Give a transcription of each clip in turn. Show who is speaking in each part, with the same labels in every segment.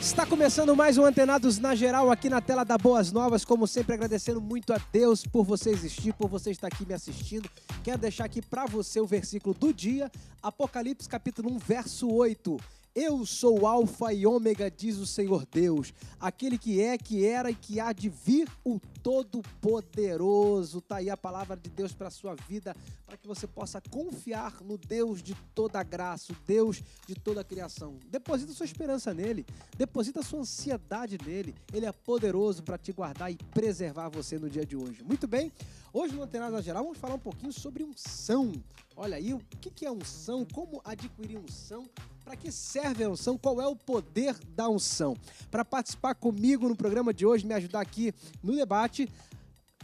Speaker 1: Está começando mais um Antenados na Geral aqui na tela da Boas Novas. Como sempre, agradecendo muito a Deus por você existir, por você estar aqui me assistindo. Quero deixar aqui para você o versículo do dia, Apocalipse capítulo 1, verso 8. Eu sou Alfa e Ômega, diz o Senhor Deus, aquele que é, que era e que há de vir, o Todo-Poderoso. Está aí a palavra de Deus para a sua vida, para que você possa confiar no Deus de toda a graça, o Deus de toda a criação. Deposita sua esperança nele, deposita sua ansiedade nele. Ele é poderoso para te guardar e preservar você no dia de hoje. Muito bem, hoje no Antenada Geral vamos falar um pouquinho sobre unção. Um Olha aí, o que é unção? Como adquirir unção? Para que serve a unção? Qual é o poder da unção? Para participar comigo no programa de hoje, me ajudar aqui no debate,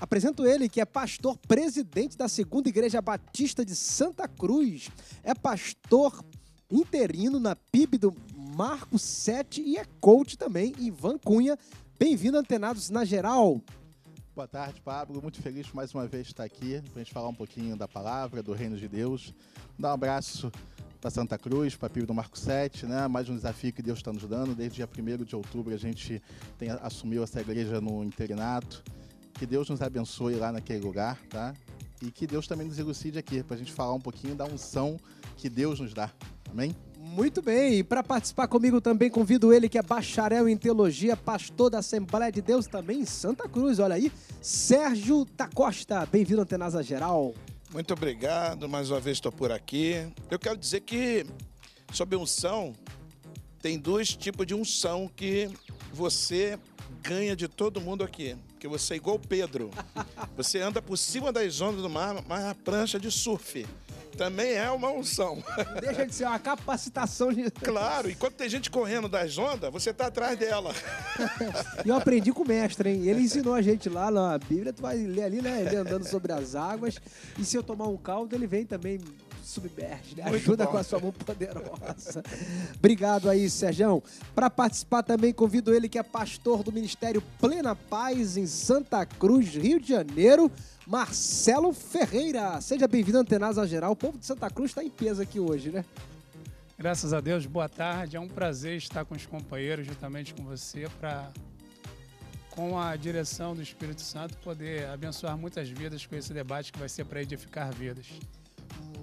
Speaker 1: Apresento ele, que é pastor presidente da Segunda Igreja Batista de Santa Cruz, é pastor interino na PIB do Marco 7 e é coach também, Ivan Cunha. Bem-vindo, antenados na geral.
Speaker 2: Boa tarde, Pablo. Muito feliz mais uma vez estar aqui para a gente falar um pouquinho da palavra, do reino de Deus. Dar um abraço para Santa Cruz, para Pio do Marco 7, né? mais um desafio que Deus está nos dando. Desde dia 1 de outubro a gente tem, assumiu essa igreja no internato. Que Deus nos abençoe lá naquele lugar, tá? E que Deus também nos elucide aqui, para a gente falar um pouquinho da unção
Speaker 1: que Deus nos dá. Amém? Muito bem, e para participar comigo também convido ele que é bacharel em teologia, pastor da Assembleia de Deus também em Santa Cruz, olha aí, Sérgio da Costa. Bem-vindo à Antenasa Geral.
Speaker 3: Muito obrigado, mais uma vez estou por aqui. Eu quero dizer que sobre unção, tem dois tipos de unção que você ganha de todo mundo aqui. que você é igual Pedro. Você anda por cima das ondas do mar, mas a prancha de surf. Também é uma unção. Deixa de ser uma capacitação de. Claro, enquanto tem gente correndo das ondas, você tá atrás dela.
Speaker 1: eu aprendi com o mestre, hein? Ele ensinou a gente lá na Bíblia, tu vai ler ali, né? Ele andando sobre as águas. E se eu tomar um caldo, ele vem também submerge, né? Ajuda bom. com a sua mão poderosa. Obrigado aí, Sérgio. Para participar também, convido ele que é pastor do Ministério Plena Paz em Santa Cruz, Rio de Janeiro. Marcelo Ferreira, seja bem-vindo Antenasa Geral. O povo de Santa Cruz está em peso aqui hoje, né?
Speaker 4: Graças a Deus, boa tarde. É um prazer estar com os companheiros, juntamente com você, para, com a direção do Espírito Santo, poder abençoar muitas vidas com esse debate que vai ser para edificar vidas.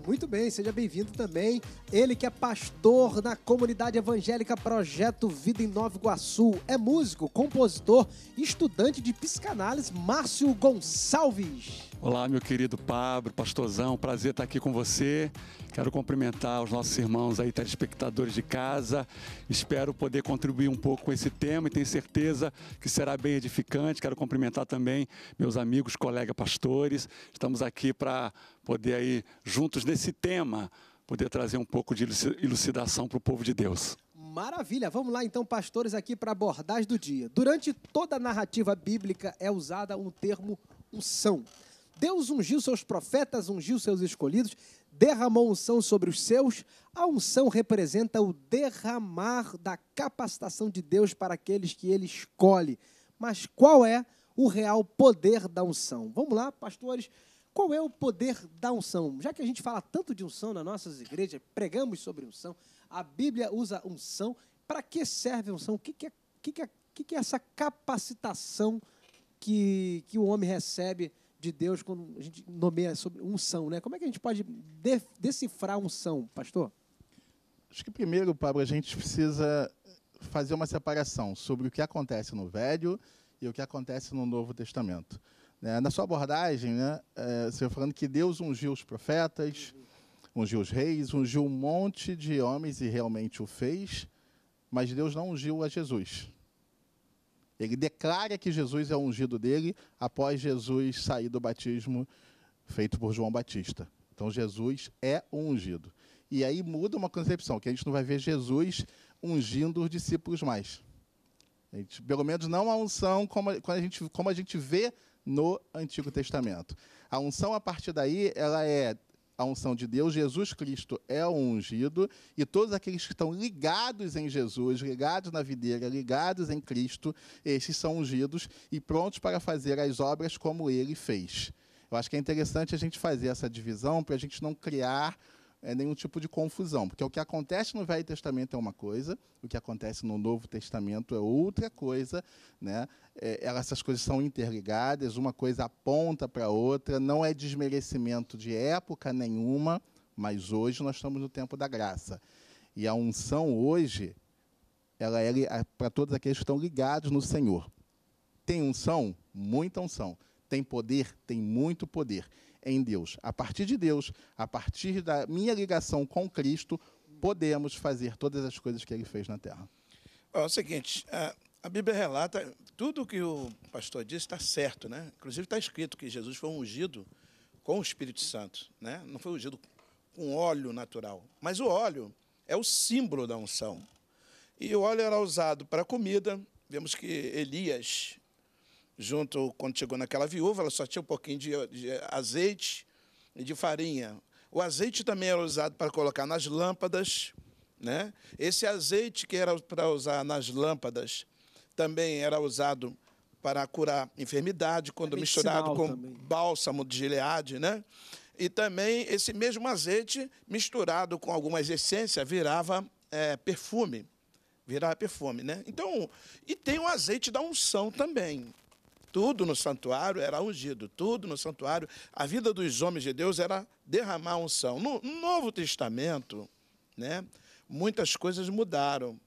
Speaker 1: Muito bem, seja bem-vindo também. Ele que é pastor na comunidade evangélica Projeto Vida em Nova Iguaçu, é músico, compositor, estudante de psicanálise, Márcio
Speaker 5: Gonçalves. Olá, meu querido Pablo, pastorzão, prazer estar aqui com você. Quero cumprimentar os nossos irmãos aí, telespectadores de casa. Espero poder contribuir um pouco com esse tema e tenho certeza que será bem edificante. Quero cumprimentar também meus amigos, colegas pastores. Estamos aqui para poder aí, juntos nesse tema, poder trazer um pouco de elucidação para o povo de Deus.
Speaker 1: Maravilha! Vamos lá então, pastores, aqui para a abordagem do dia. Durante toda a narrativa bíblica é usada um termo unção. Um Deus ungiu seus profetas, ungiu seus escolhidos, derramou unção sobre os seus. A unção representa o derramar da capacitação de Deus para aqueles que ele escolhe. Mas qual é o real poder da unção? Vamos lá, pastores, qual é o poder da unção? Já que a gente fala tanto de unção nas nossas igrejas, pregamos sobre unção, a Bíblia usa unção. Para que serve unção? O que, é, que, é, é que é essa capacitação que, que o homem recebe? de Deus quando a gente nomeia sobre unção, né? Como é que a gente pode de, decifrar unção,
Speaker 2: pastor? Acho que primeiro, Pablo, a gente precisa fazer uma separação sobre o que acontece no Velho e o que acontece no Novo Testamento. Né? Na sua abordagem, né, você é, falando que Deus ungiu os profetas, ungiu os reis, ungiu um monte de homens e realmente o fez, mas Deus não ungiu a Jesus. Ele declara que Jesus é o ungido dele após Jesus sair do batismo feito por João Batista. Então Jesus é o ungido. E aí muda uma concepção, que a gente não vai ver Jesus ungindo os discípulos mais. A gente, pelo menos não a unção como a, a gente, como a gente vê no Antigo Testamento. A unção, a partir daí, ela é a unção de Deus, Jesus Cristo é o ungido, e todos aqueles que estão ligados em Jesus, ligados na videira, ligados em Cristo, esses são ungidos e prontos para fazer as obras como ele fez. Eu acho que é interessante a gente fazer essa divisão para a gente não criar é, nenhum tipo de confusão, porque o que acontece no Velho Testamento é uma coisa, o que acontece no Novo Testamento é outra coisa, né? É, é essas coisas são interligadas, uma coisa aponta para a outra, não é desmerecimento de época nenhuma, mas hoje nós estamos no tempo da graça. E a unção hoje, ela é, é para todos aqueles que estão ligados no Senhor. Tem unção? Muita unção. Tem poder? Tem muito poder em Deus. A partir de Deus, a partir da minha ligação com Cristo, podemos fazer todas as coisas que ele fez na terra.
Speaker 3: Bom, é o seguinte, a, a Bíblia relata tudo o que o pastor disse está certo, né? Inclusive está escrito que Jesus foi ungido com o Espírito Santo, né? Não foi ungido com óleo natural, mas o óleo é o símbolo da unção. E o óleo era usado para comida. Vemos que Elias junto quando chegou naquela viúva, ela só tinha um pouquinho de, de azeite e de farinha. O azeite também era usado para colocar nas lâmpadas, né? Esse azeite que era para usar nas lâmpadas também era usado para curar enfermidade quando é misturado com também. bálsamo de Gileade, né? E também esse mesmo azeite misturado com algumas essências virava é, perfume, virava perfume, né? Então, e tem o azeite da unção também. Tudo no santuário era ungido, tudo no santuário. A vida dos homens de Deus era derramar unção. No Novo Testamento, né, muitas coisas mudaram.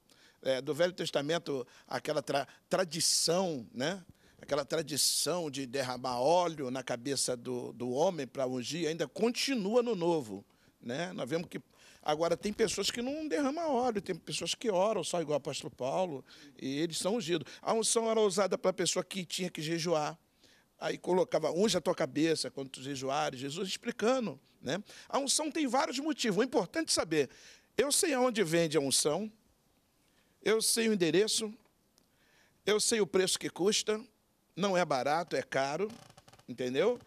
Speaker 3: É, do Velho Testamento, aquela tra tradição, né, aquela tradição de derramar óleo na cabeça do, do homem para ungir, ainda continua no Novo. Né? Nós vemos que Agora, tem pessoas que não derramam óleo, tem pessoas que oram só, igual o apóstolo Paulo, e eles são ungidos. A unção era usada para a pessoa que tinha que jejuar. Aí colocava, unja a tua cabeça quando tu jejuares, Jesus explicando. Né? A unção tem vários motivos. O importante é saber, eu sei aonde vende a unção, eu sei o endereço, eu sei o preço que custa, não é barato, é caro, entendeu?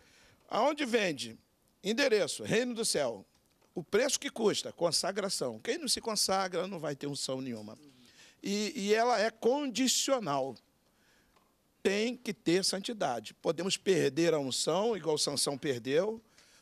Speaker 3: Aonde vende? Endereço, Reino do Céu. O preço que custa? Consagração. Quem não se consagra não vai ter unção nenhuma. E, e ela é condicional. Tem que ter santidade. Podemos perder a unção, igual Sansão perdeu,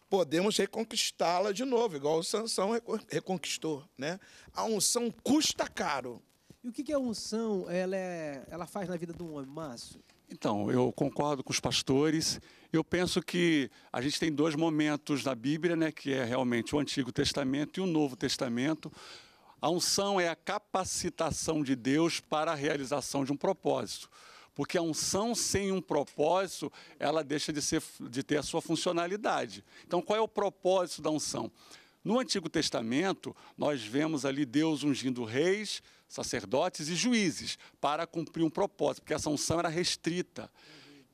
Speaker 3: podemos reconquistá-la de novo, igual Sansão
Speaker 1: reconquistou. Né? A unção custa caro. E o que é a unção ela, é, ela faz na vida do homem, Márcio?
Speaker 5: Então, eu concordo com os pastores. Eu penso que a gente tem dois momentos na Bíblia, né, que é realmente o Antigo Testamento e o Novo Testamento. A unção é a capacitação de Deus para a realização de um propósito. Porque a unção sem um propósito, ela deixa de, ser, de ter a sua funcionalidade. Então, qual é o propósito da unção? No Antigo Testamento, nós vemos ali Deus ungindo reis, sacerdotes e juízes, para cumprir um propósito, porque essa unção era restrita.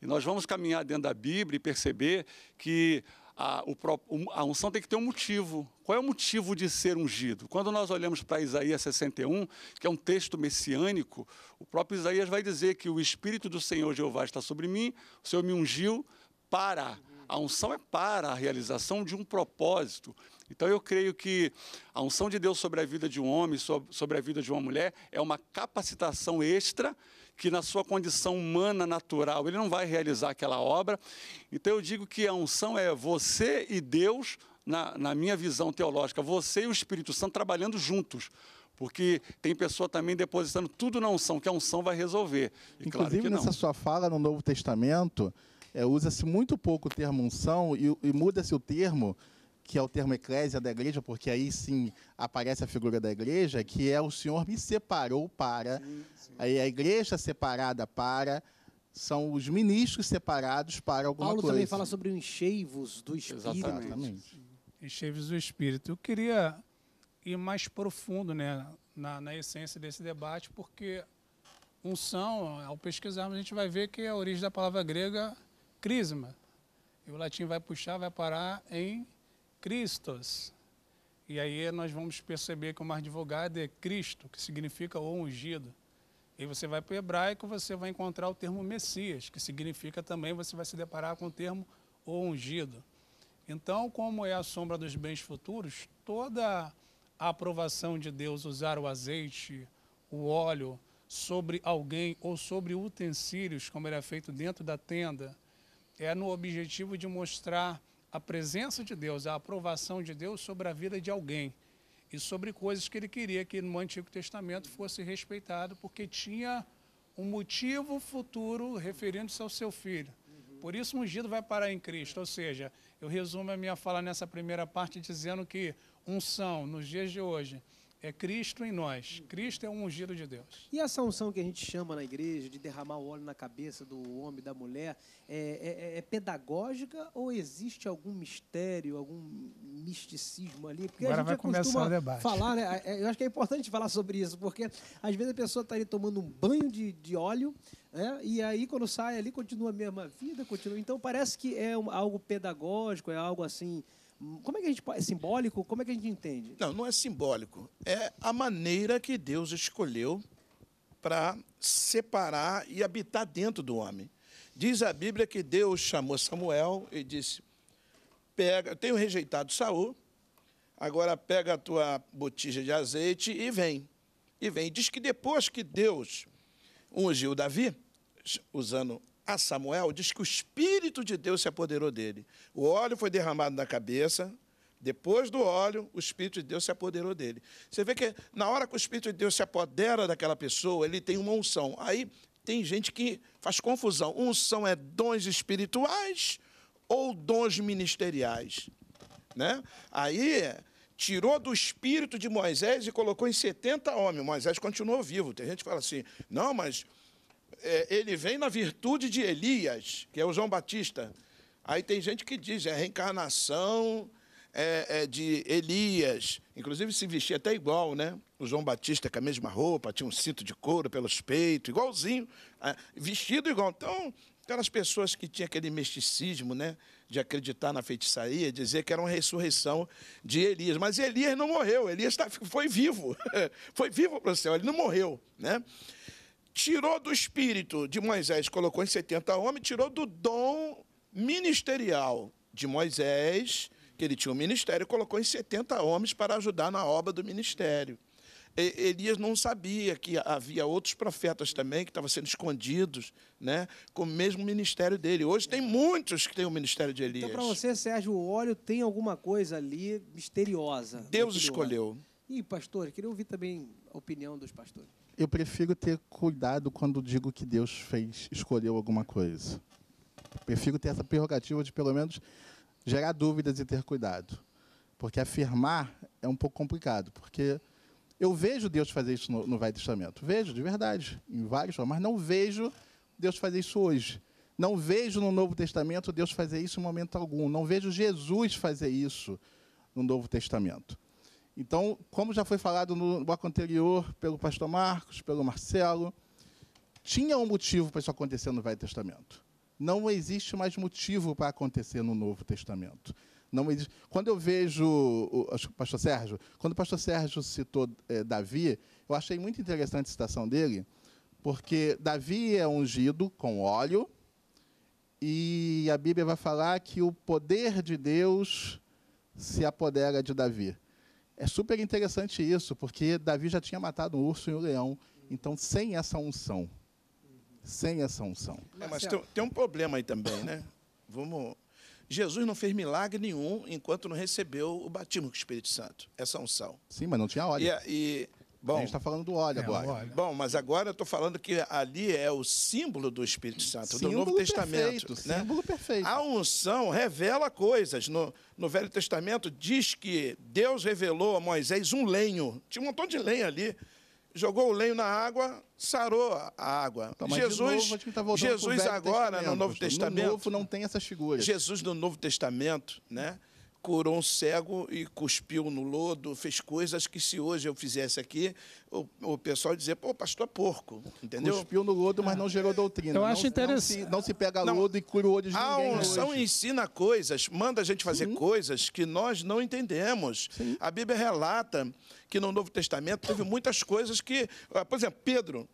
Speaker 5: E nós vamos caminhar dentro da Bíblia e perceber que a, o, a, unção tem que ter um motivo. Qual é o motivo de ser ungido? Quando nós olhamos para Isaías 61, que é um texto messiânico, o próprio Isaías vai dizer que o Espírito do Senhor Jeová está sobre mim, o Senhor me ungiu para a unção é para a realização de um propósito. Então eu creio que a unção de Deus sobre a vida de um homem, sobre a vida de uma mulher, é uma capacitação extra que na sua condição humana natural ele não vai realizar aquela obra. Então eu digo que a unção é você e Deus, na, na minha visão teológica, você e o Espírito Santo trabalhando juntos. Porque tem pessoa também depositando tudo na unção, que a unção vai resolver. E Inclusive, claro nessa sua
Speaker 2: fala no Novo Testamento, é, usa-se muito pouco o termo unção e, e muda-se o termo, que é o termo eclésia da igreja, porque aí sim aparece a figura da igreja, que é o Senhor me separou para, sim, sim. Aí a igreja separada para, são os ministros separados para alguma Paulo coisa. Paulo também fala sobre
Speaker 4: o encheivos do Espírito. Exatamente. Encheivos do Espírito. Eu queria ir mais profundo né, na, na essência desse debate, porque unção, ao pesquisarmos, a gente vai ver que a origem da palavra grega crisma. E o latim vai puxar, vai parar em Christos. E aí nós vamos perceber que o mais advogado é Cristo, que significa o ungido. E você vai para o hebraico, você vai encontrar o termo Messias, que significa também, você vai se deparar com o termo o ungido. Então, como é a sombra dos bens futuros, toda a aprovação de Deus usar o azeite, o óleo sobre alguém ou sobre utensílios, como era feito dentro da tenda, é no objetivo de mostrar a presença de Deus, a aprovação de Deus sobre a vida de alguém e sobre coisas que ele queria que no Antigo Testamento fosse respeitado, porque tinha um motivo futuro referindo-se ao seu filho. Por isso o ungido vai parar em Cristo, ou seja, eu resumo a minha fala nessa primeira parte dizendo que unção nos dias de hoje é Cristo em nós. Cristo é um ungido de Deus.
Speaker 1: E essa unção que a gente chama na igreja de derramar o óleo na cabeça do homem, da mulher, é, é, é, é pedagógica ou existe algum mistério, algum misticismo ali? Porque Agora vai começar o debate. Falar, né? É, é, eu acho que é importante falar sobre isso, porque às vezes a pessoa está ali tomando um banho de, de óleo, né? e aí quando sai ali continua a mesma vida, continua. Então parece que é um, algo pedagógico, é algo assim como é que a gente é simbólico? Como é que a gente entende? Não, não é
Speaker 3: simbólico. É a maneira que Deus escolheu para separar e habitar dentro do homem. Diz a Bíblia que Deus chamou Samuel e disse: "Pega, tenho rejeitado Saul, agora pega a tua botija de azeite e vem". E vem. Diz que depois que Deus ungiu Davi, usando a Samuel diz que o Espírito de Deus se apoderou dele. O óleo foi derramado na cabeça, depois do óleo, o Espírito de Deus se apoderou dele. Você vê que na hora que o Espírito de Deus se apodera daquela pessoa, ele tem uma unção. Aí tem gente que faz confusão. Unção é dons espirituais ou dons ministeriais. Né? Aí tirou do espírito de Moisés e colocou em 70 homens. Moisés continuou vivo. Tem gente que fala assim: não, mas é, ele vem na virtude de Elias, que é o João Batista. Aí tem gente que diz, é reencarnação é, é de Elias. Inclusive se vestia até igual, né? O João Batista com a mesma roupa, tinha um cinto de couro pelos peitos, igualzinho, é, vestido igual. Então, aquelas pessoas que tinham aquele misticismo, né? De acreditar na feitiçaria, dizer que era uma ressurreição de Elias. Mas Elias não morreu, Elias tá, foi vivo. foi vivo para o céu, ele não morreu, né? tirou do espírito de Moisés, colocou em 70 homens, tirou do dom ministerial de Moisés, que ele tinha um ministério, colocou em 70 homens para ajudar na obra do ministério. Elias não sabia que havia outros profetas também que estavam sendo escondidos, né, com o mesmo ministério dele. Hoje tem muitos que têm o ministério de então,
Speaker 1: Elias. Então, para você, Sérgio, o óleo tem alguma coisa ali misteriosa. Deus escolheu. E, pastor, queria ouvir também a opinião dos pastores
Speaker 2: eu prefiro ter cuidado quando digo que Deus fez, escolheu alguma coisa. Prefiro ter essa prerrogativa de, pelo menos, gerar dúvidas e ter cuidado. Porque afirmar é um pouco complicado, porque eu vejo Deus fazer isso no, no Velho Testamento. Vejo, de verdade, em vários mas não vejo Deus fazer isso hoje. Não vejo no Novo Testamento Deus fazer isso em momento algum. Não vejo Jesus fazer isso no Novo Testamento. Então, como já foi falado no bloco anterior pelo pastor Marcos, pelo Marcelo, tinha um motivo para isso acontecer no Velho Testamento. Não existe mais motivo para acontecer no Novo Testamento. Não existe. Quando eu vejo o, o pastor Sérgio, quando o pastor Sérgio citou é, Davi, eu achei muito interessante a citação dele, porque Davi é ungido com óleo, e a Bíblia vai falar que o poder de Deus se apodera de Davi. É super interessante isso, porque Davi já tinha matado um urso e um leão. Então, sem essa unção. Sem essa unção. É, mas tem,
Speaker 3: tem um problema aí também, né? Vamos. Jesus não fez milagre nenhum enquanto não recebeu o batismo com o Espírito Santo, essa unção.
Speaker 2: Sim, mas não tinha óleo. E, e Bom, a gente está falando do óleo é, agora. Óleo.
Speaker 3: Bom, mas agora eu estou falando que ali é o símbolo do Espírito Santo, símbolo do Novo Testamento.
Speaker 2: né? Símbolo perfeito. A unção
Speaker 3: revela coisas. No, no Velho Testamento diz que Deus revelou a Moisés um lenho. Tinha um montão de lenho ali. Jogou o lenho na água, sarou a água. Então, Jesus, novo, tá Jesus agora, no Novo Testamento. No Novo
Speaker 2: não tem essas figuras. Jesus no
Speaker 3: Novo Testamento, né? curou um cego e cuspiu no lodo, fez coisas que se hoje eu fizesse aqui, o, o pessoal dizer pô, pastor é porco, entendeu?
Speaker 2: Cuspiu no lodo, mas não ah. gerou doutrina. Eu acho não, interessante. Não se, não se pega não. lodo e cura o olho de ninguém. A unção
Speaker 3: hoje. ensina coisas, manda a gente fazer Sim. coisas que nós não entendemos. Sim. A Bíblia relata que no Novo Testamento teve muitas coisas que, ah, por exemplo, Pedro,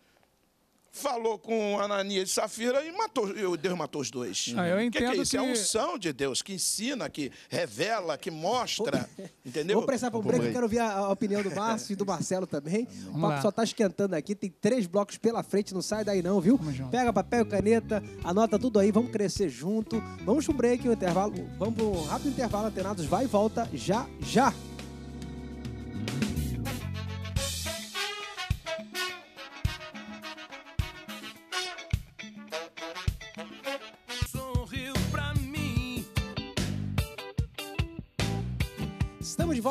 Speaker 3: falou com Ananias e Safira e matou, Deus matou os dois. Ah, eu entendo que, que é isso? Que... É a unção de Deus que ensina, que revela, que mostra. entendeu? Vou precisar para um break, quero ouvir
Speaker 1: a, a opinião do Márcio e do Marcelo também. o papo só está esquentando aqui, tem três blocos pela frente, não sai daí não, viu? Pega papel e caneta, anota tudo aí, vamos crescer junto. Vamos para um break, um intervalo, vamos para um rápido intervalo, Atenados vai e volta já, já.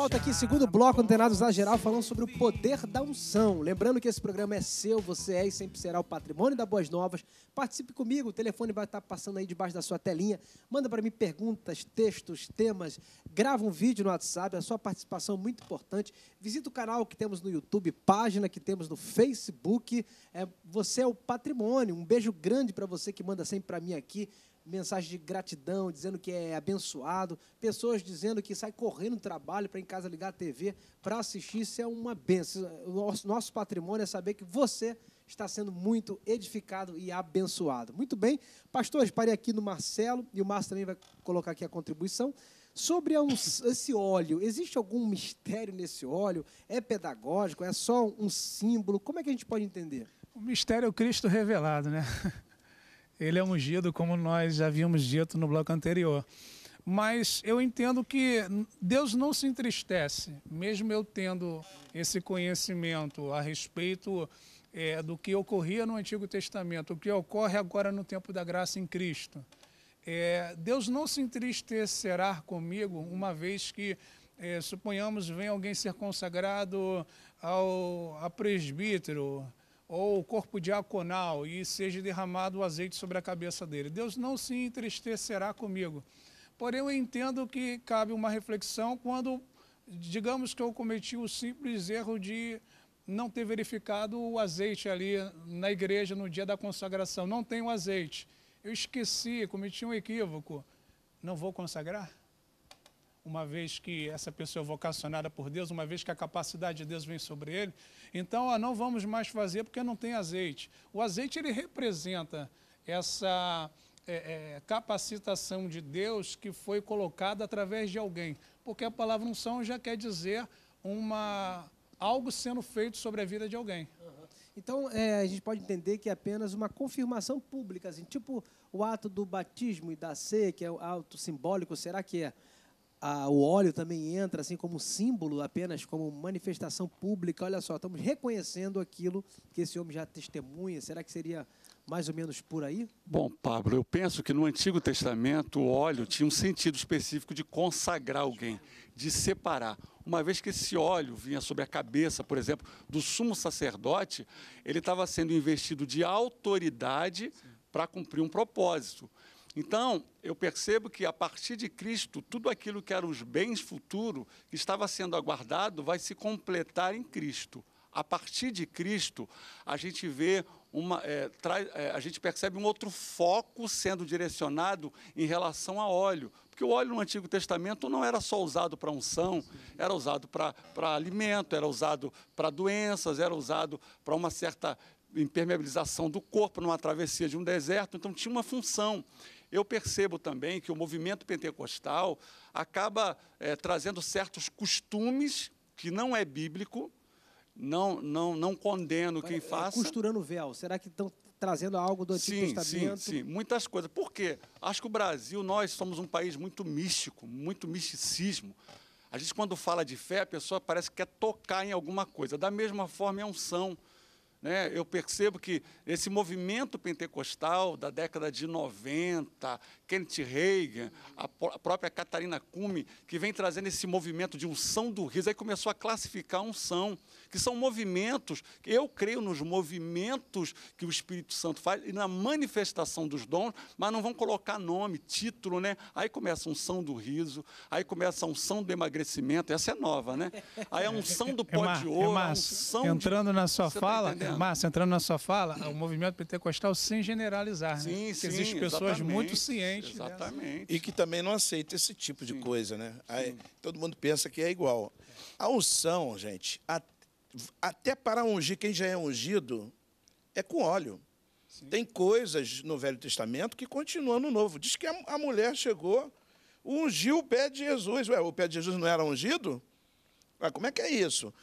Speaker 1: volta aqui, segundo bloco, Antenados na Geral, falando sobre o poder da unção. Lembrando que esse programa é seu, você é e sempre será o patrimônio da Boas Novas. Participe comigo, o telefone vai estar passando aí debaixo da sua telinha. Manda para mim perguntas, textos, temas. Grava um vídeo no WhatsApp, é a sua participação é muito importante. Visita o canal que temos no YouTube, página que temos no Facebook. É, você é o patrimônio. Um beijo grande para você que manda sempre para mim aqui mensagem de gratidão, dizendo que é abençoado, pessoas dizendo que sai correndo do trabalho para em casa ligar a TV para assistir, isso é uma benção. O nosso patrimônio é saber que você está sendo muito edificado e abençoado. Muito bem, pastores, parei aqui no Marcelo, e o Márcio também vai colocar aqui a contribuição. Sobre esse óleo, existe algum mistério nesse óleo? É pedagógico? É só um símbolo? Como é que a gente pode entender? O mistério é o Cristo revelado, né?
Speaker 4: ele é ungido, como nós já havíamos dito no bloco anterior. Mas eu entendo que Deus não se entristece, mesmo eu tendo esse conhecimento a respeito é, do que ocorria no Antigo Testamento, o que ocorre agora no tempo da graça em Cristo. É, Deus não se entristecerá comigo, uma vez que, é, suponhamos, vem alguém ser consagrado ao, a presbítero, ou o corpo diaconal e seja derramado o azeite sobre a cabeça dele. Deus não se entristecerá comigo. Porém, eu entendo que cabe uma reflexão quando, digamos que eu cometi o simples erro de não ter verificado o azeite ali na igreja no dia da consagração. Não tenho azeite. Eu esqueci, cometi um equívoco. Não vou consagrar? uma vez que essa pessoa é vocacionada por Deus, uma vez que a capacidade de Deus vem sobre ele, então ó, não vamos mais fazer porque não tem azeite. O azeite ele representa essa é, é, capacitação de Deus que foi colocada através de alguém, porque a palavra unção já quer dizer uma algo sendo feito sobre a vida de alguém.
Speaker 1: Então, é, a gente pode entender que é apenas uma confirmação pública, assim, tipo o ato do batismo e da ceia, que é o ato simbólico, será que é a, o óleo também entra assim como símbolo, apenas como manifestação pública. Olha só, estamos reconhecendo aquilo que esse homem já testemunha. Será que seria mais ou menos por aí?
Speaker 5: Bom, Pablo, eu penso que no Antigo Testamento o óleo tinha um sentido específico de consagrar alguém, de separar. Uma vez que esse óleo vinha sobre a cabeça, por exemplo, do sumo sacerdote, ele estava sendo investido de autoridade para cumprir um propósito. Então, eu percebo que a partir de Cristo, tudo aquilo que eram os bens futuros, que estava sendo aguardado, vai se completar em Cristo. A partir de Cristo, a gente vê uma, é, trai, é, a gente percebe um outro foco sendo direcionado em relação a óleo. Porque o óleo no Antigo Testamento não era só usado para unção, era usado para alimento, era usado para doenças, era usado para uma certa impermeabilização do corpo numa travessia de um deserto. Então tinha uma função eu percebo também que o movimento pentecostal acaba é, trazendo certos costumes que não é bíblico, não, não, não condeno quem é, é faça.
Speaker 1: Costurando o véu, será que estão trazendo algo do Antigo sim, Testamento? Sim, sim,
Speaker 5: muitas coisas. Por quê? Acho que o Brasil, nós somos um país muito místico, muito misticismo. A gente, quando fala de fé, a pessoa parece que quer tocar em alguma coisa. Da mesma forma, é unção. Um né? Eu percebo que esse movimento pentecostal da década de 90, Kenneth Reagan, a, a própria Catarina Cume, que vem trazendo esse movimento de unção do riso, aí começou a classificar a unção que são movimentos, eu creio nos movimentos que o Espírito Santo faz e na manifestação dos dons, mas não vão colocar nome, título, né? Aí começa a unção do riso, aí começa a unção do emagrecimento, essa é nova, né? Aí a unção do é pó é, de ouro, é, Márcio, é entrando de... na sua Você tá fala, tá
Speaker 4: Márcio, entrando na sua fala, o é movimento pentecostal sem generalizar, sim, né? Sim, sim, existem pessoas muito cientes. Exatamente.
Speaker 3: Dessa. E que também não aceitam esse tipo de coisa, né? Aí, todo mundo pensa que é igual. A unção, gente, até até para ungir quem já é ungido, é com óleo. Sim. Tem coisas no Velho Testamento que continuam no Novo. Diz que a, a mulher chegou, ungiu o pé de Jesus. Ué, o pé de Jesus não era ungido? Ué, como é que é isso?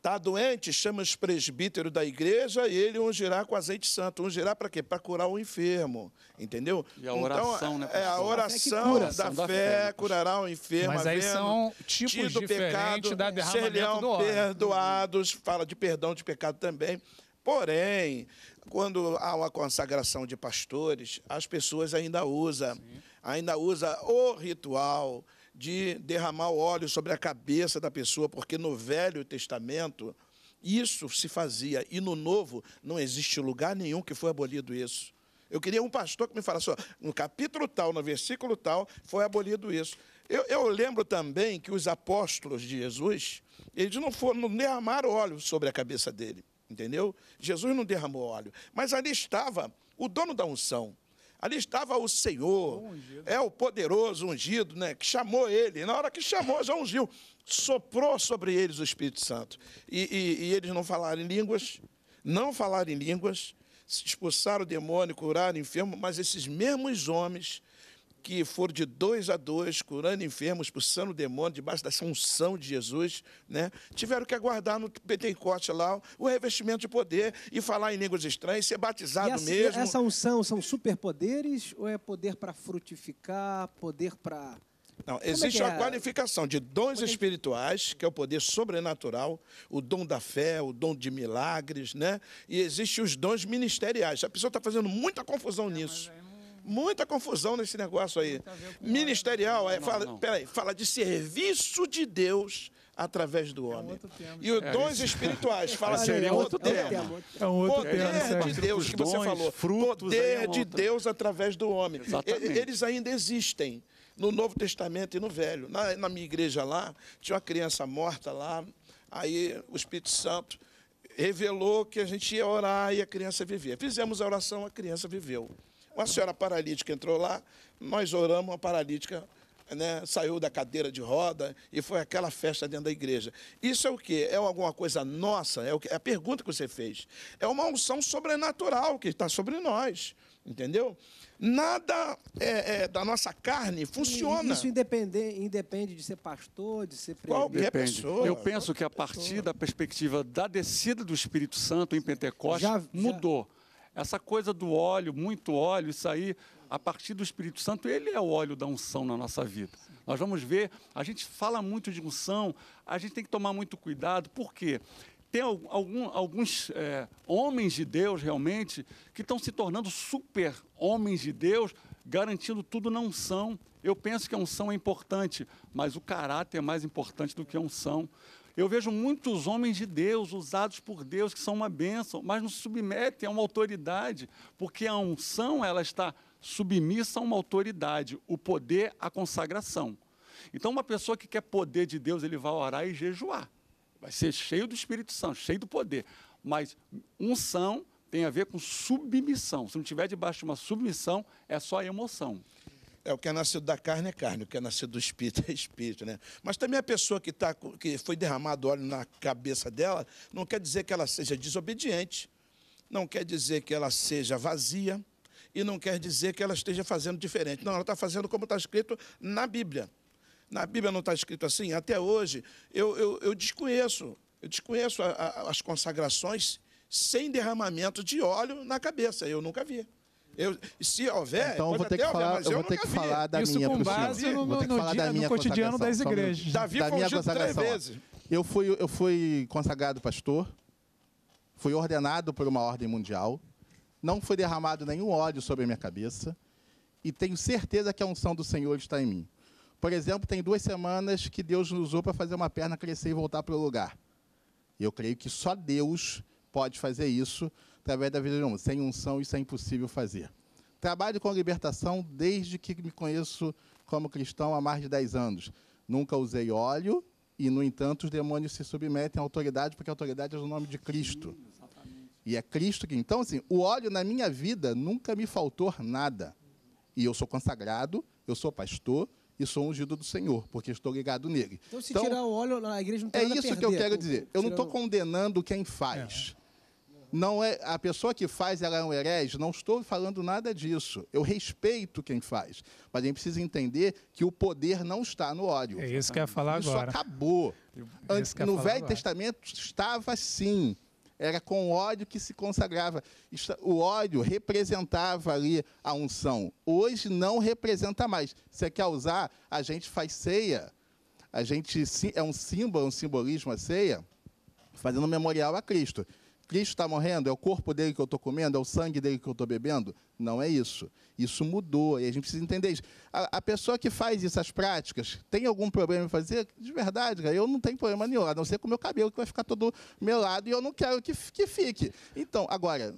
Speaker 3: Está doente, chama os presbíteros da igreja e ele ungirá com azeite santo. Ungirá para quê? Para curar o enfermo. Entendeu? E a oração, né, então, né, É a oração, da, da, fé, fé né, curará o enfermo. Mas aí são tipos diferentes pecado, da serão do perdoados. Uhum. Fala de perdão de pecado também. Porém, quando há uma consagração de pastores, as pessoas ainda usam, Sim. ainda usa o ritual, de derramar o óleo sobre a cabeça da pessoa, porque no Velho Testamento isso se fazia e no Novo não existe lugar nenhum que foi abolido isso. Eu queria um pastor que me falasse, ó, no capítulo tal, no versículo tal, foi abolido isso. Eu, eu lembro também que os apóstolos de Jesus, eles não foram não derramaram óleo sobre a cabeça dele, entendeu? Jesus não derramou óleo, mas ali estava o dono da unção. Ali estava o Senhor, é o poderoso ungido, né? Que chamou ele. Na hora que chamou, já ungiu. Soprou sobre eles o Espírito Santo. E, e, e eles não falaram em línguas, não falaram em línguas, expulsaram o demônio, curaram o enfermo, mas esses mesmos homens que foram de dois a dois, curando enfermos, expulsando demônios, debaixo da unção de Jesus, né? tiveram que aguardar no Pentecoste lá o revestimento de poder e falar em línguas estranhas, ser batizado essa, mesmo. Essa
Speaker 1: unção são superpoderes ou é poder para frutificar, poder para.
Speaker 3: Não, é existe é uma qualificação de dons poder... espirituais, que é o poder sobrenatural, o dom da fé, o dom de milagres, né? E existe os dons ministeriais. A pessoa está fazendo muita confusão é, nisso. Mas Muita confusão nesse negócio aí. Ministerial, é, fala, não. Peraí, fala de serviço de Deus através do é homem. É um e os dons espirituais, fala de assim, outro tema. tema. É um outro é poder tema, né, de Deus que você dons, falou.
Speaker 1: Frutos, poder é de Deus
Speaker 3: através do homem. Exatamente. Eles ainda existem no Novo Testamento e no Velho. Na, na minha igreja lá, tinha uma criança morta lá, aí o Espírito Santo revelou que a gente ia orar e a criança vivia. Fizemos a oração, a criança viveu. Uma senhora paralítica entrou lá, nós oramos, a paralítica né, saiu da cadeira de roda e foi aquela festa dentro da igreja. Isso é o que? É alguma coisa nossa? É, o que, é a pergunta que você fez. É uma unção sobrenatural que está sobre nós. Entendeu? Nada é, é, da nossa carne funciona.
Speaker 5: Isso
Speaker 1: independe, independe de ser pastor, de ser pregador. Qualquer é Depende. pessoa. Eu
Speaker 5: penso que a partir da perspectiva da descida do Espírito Santo em Pentecostes já, mudou. Já essa coisa do óleo, muito óleo, isso aí, a partir do Espírito Santo, ele é o óleo da unção na nossa vida. Nós vamos ver, a gente fala muito de unção, a gente tem que tomar muito cuidado, por quê? Tem algum, alguns é, homens de Deus, realmente, que estão se tornando super homens de Deus, garantindo tudo na unção. Eu penso que a unção é importante, mas o caráter é mais importante do que a unção. Eu vejo muitos homens de Deus, usados por Deus, que são uma bênção, mas não se submetem a uma autoridade, porque a unção ela está submissa a uma autoridade, o poder, a consagração. Então, uma pessoa que quer poder de Deus, ele vai orar e jejuar. Vai ser cheio do Espírito Santo, cheio do poder. Mas unção tem a ver com submissão. Se não tiver debaixo de uma submissão, é só emoção. É, o que é nascido da carne é carne,
Speaker 3: o que é nascido do espírito é espírito, né? Mas também a pessoa que, tá, que foi derramado óleo na cabeça dela, não quer dizer que ela seja desobediente, não quer dizer que ela seja vazia, e não quer dizer que ela esteja fazendo diferente. Não, ela está fazendo como está escrito na Bíblia. Na Bíblia não está escrito assim? Até hoje, eu, eu, eu desconheço, eu desconheço a, a, as consagrações sem derramamento de óleo na cabeça. Eu nunca vi. Eu, se houver, então eu vou ter que falar, houver, eu, eu vou ter que vi. falar da Isso minha com base
Speaker 2: no, no, no, dia, no cotidiano das igrejas. Davi da minha vezes Eu fui, eu fui consagrado pastor, fui ordenado por uma ordem mundial, não foi derramado nenhum ódio sobre a minha cabeça e tenho certeza que a unção do Senhor está em mim. Por exemplo, tem duas semanas que Deus nos usou para fazer uma perna crescer e voltar para o lugar. Eu creio que só Deus pode fazer isso através da vida de um. Sem unção isso é impossível fazer. Trabalho com a libertação desde que me conheço como cristão há mais de 10 anos. Nunca usei óleo e, no entanto, os demônios se submetem à autoridade, porque a autoridade é o nome de Cristo. Sim, e é Cristo que. Então, assim, o óleo na minha vida nunca me faltou nada. E eu sou consagrado, eu sou pastor, e sou ungido do Senhor, porque estou ligado nele. Então, se então, tirar o
Speaker 1: óleo, a igreja não tem É isso que eu quero dizer. Eu não estou
Speaker 2: condenando quem faz. É. Não é a pessoa que faz ela é um herege, não estou falando nada disso. Eu respeito quem faz, mas a gente precisa entender que o poder não está no ódio. É isso que eu ia falar isso agora. Acabou. É isso acabou. no Velho agora. Testamento estava assim era com ódio que se consagrava. O ódio representava ali a unção. Hoje não representa mais. Você é quer usar? A gente faz ceia. A gente é um símbolo, um simbolismo a ceia, fazendo memorial a Cristo. Cristo está morrendo, é o corpo dele que eu estou comendo, é o sangue dele que eu estou bebendo. Não é isso. Isso mudou e a gente precisa entender isso. A, a pessoa que faz essas práticas tem algum problema em fazer? De verdade, cara, eu não tenho problema nenhum, a não ser com o meu cabelo que vai ficar todo melado e eu não quero que, que fique. Então, agora,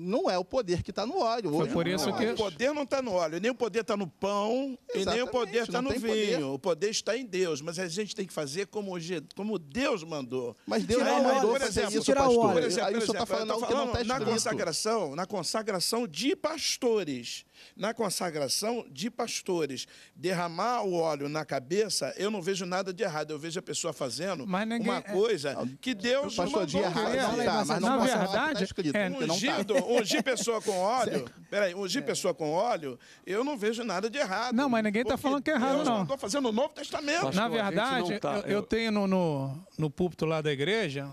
Speaker 2: não é o poder que está no óleo. Hoje, por isso é. que... O poder não está no óleo, nem o poder está no pão Exatamente, e nem o poder está
Speaker 3: no vinho. Poder. O poder está em Deus, mas a gente tem que fazer como, como Deus mandou. Mas Deus não mandou por exemplo, isso, tirar óleo. Por exemplo, Aí o senhor está falando, falando, que não tá na consagração, na consagração de pastores. Na consagração de pastores, derramar o óleo na cabeça, eu não vejo nada de errado. Eu vejo a pessoa fazendo ninguém, uma é- coisa é, que Deus não mandou de errado, não tá, mas não Na tá verdade, tá escrito, é, tá. ungido, tá. ungir pessoa com óleo, peraí, ungir é. pessoa com óleo, eu não vejo nada de errado. Não, mas ninguém está falando que é errado, Deus não. estou fazendo o Novo Testamento. Pastor, na verdade, tá, eu, eu, eu,
Speaker 4: tenho no, no, no púlpito lá da igreja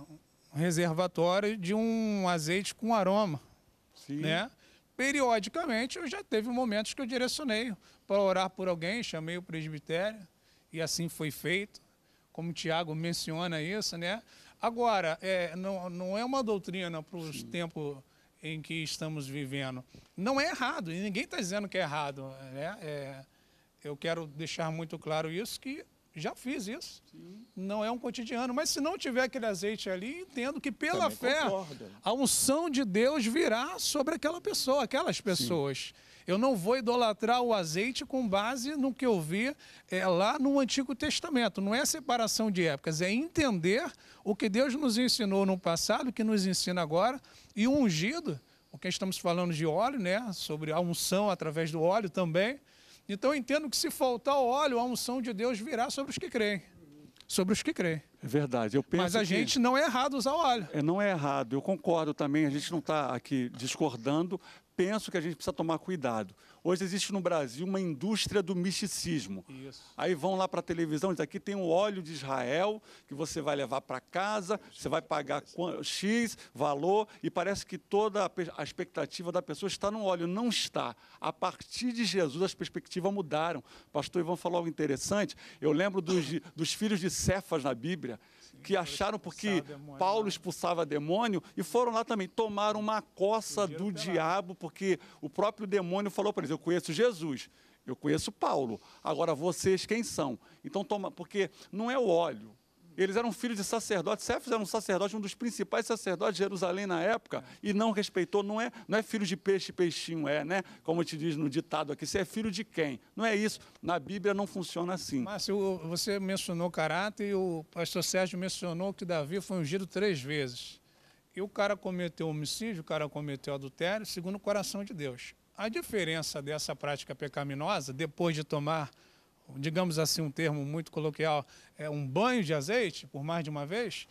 Speaker 4: um reservatório de um azeite com aroma. Sim. Né? periodicamente eu já teve momentos que eu direcionei para orar por alguém, chamei o presbitério e assim foi feito, como o Tiago menciona isso, né? Agora, é, não, não é uma doutrina para os tempos em que estamos vivendo. Não é errado, e ninguém está dizendo que é errado, né? É, eu quero deixar muito claro isso, que já fiz isso. Sim. Não é um cotidiano. Mas se não tiver aquele azeite ali, entendo que pela Também fé, concordo. a unção de Deus virá sobre aquela pessoa, aquelas pessoas. Sim. Eu não vou idolatrar o azeite com base no que eu vi é, lá no Antigo Testamento. Não é separação de épocas, é entender o que Deus nos ensinou no passado, que nos ensina agora, e o ungido, porque estamos falando de óleo, né? Sobre a unção através do óleo também. Então eu entendo que se faltar o óleo, a unção de Deus virá sobre os que creem. Sobre os que creem.
Speaker 5: É verdade. Eu penso Mas a que... gente não é errado usar o óleo. É, não é errado. Eu concordo também. A gente não está aqui discordando. Penso que a gente precisa tomar cuidado. Hoje existe no Brasil uma indústria do misticismo. Isso. Aí vão lá para a televisão, diz aqui tem o óleo de Israel que você vai levar para casa, você vai pagar X valor e parece que toda a expectativa da pessoa está no óleo, não está. A partir de Jesus as perspectivas mudaram. O pastor Ivan falou algo interessante. Eu lembro dos, dos filhos de Cefas na Bíblia que acharam porque Paulo né? expulsava demônio e foram lá também, tomaram uma coça do diabo, porque o próprio demônio falou para eles: Eu conheço Jesus, eu conheço Paulo, agora vocês quem são? Então toma, porque não é o óleo eles eram filhos de sacerdotes. Cefas era um sacerdote, um dos principais sacerdotes de Jerusalém na época, e não respeitou. Não é, não é filho de peixe, peixinho, é, né? Como te diz no ditado aqui, você é filho de quem? Não é isso. Na Bíblia não funciona
Speaker 4: assim. Márcio, você mencionou caráter e o pastor Sérgio mencionou que Davi foi ungido três vezes. E o cara cometeu homicídio, o cara cometeu adultério, segundo o coração de Deus. A diferença dessa prática pecaminosa, depois de tomar digamos assim, um termo muito coloquial, é um banho de azeite por mais de uma vez,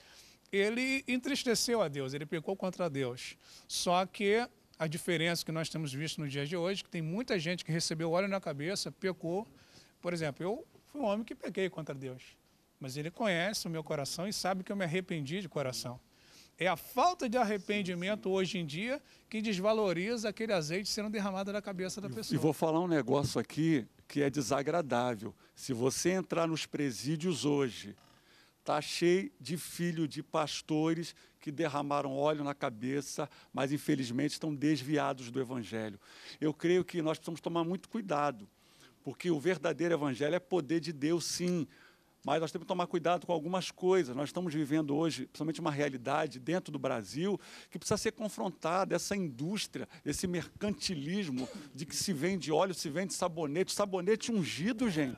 Speaker 4: ele entristeceu a Deus, ele pecou contra Deus. Só que a diferença que nós temos visto no dia de hoje, que tem muita gente que recebeu óleo na cabeça, pecou. Por exemplo, eu fui um homem que pequei contra Deus, mas ele conhece o meu coração e sabe que eu me arrependi de coração. É a falta de arrependimento hoje em dia que desvaloriza aquele azeite sendo derramado na cabeça da pessoa. E vou
Speaker 5: falar um negócio aqui que é desagradável. Se você entrar nos presídios hoje, está cheio de filho de pastores que derramaram óleo na cabeça, mas infelizmente estão desviados do Evangelho. Eu creio que nós precisamos tomar muito cuidado, porque o verdadeiro Evangelho é poder de Deus, sim, mas nós temos que tomar cuidado com algumas coisas. Nós estamos vivendo hoje, principalmente uma realidade dentro do Brasil que precisa ser confrontada, essa indústria, esse mercantilismo de que se vende óleo, se vende sabonete, sabonete ungido, gente.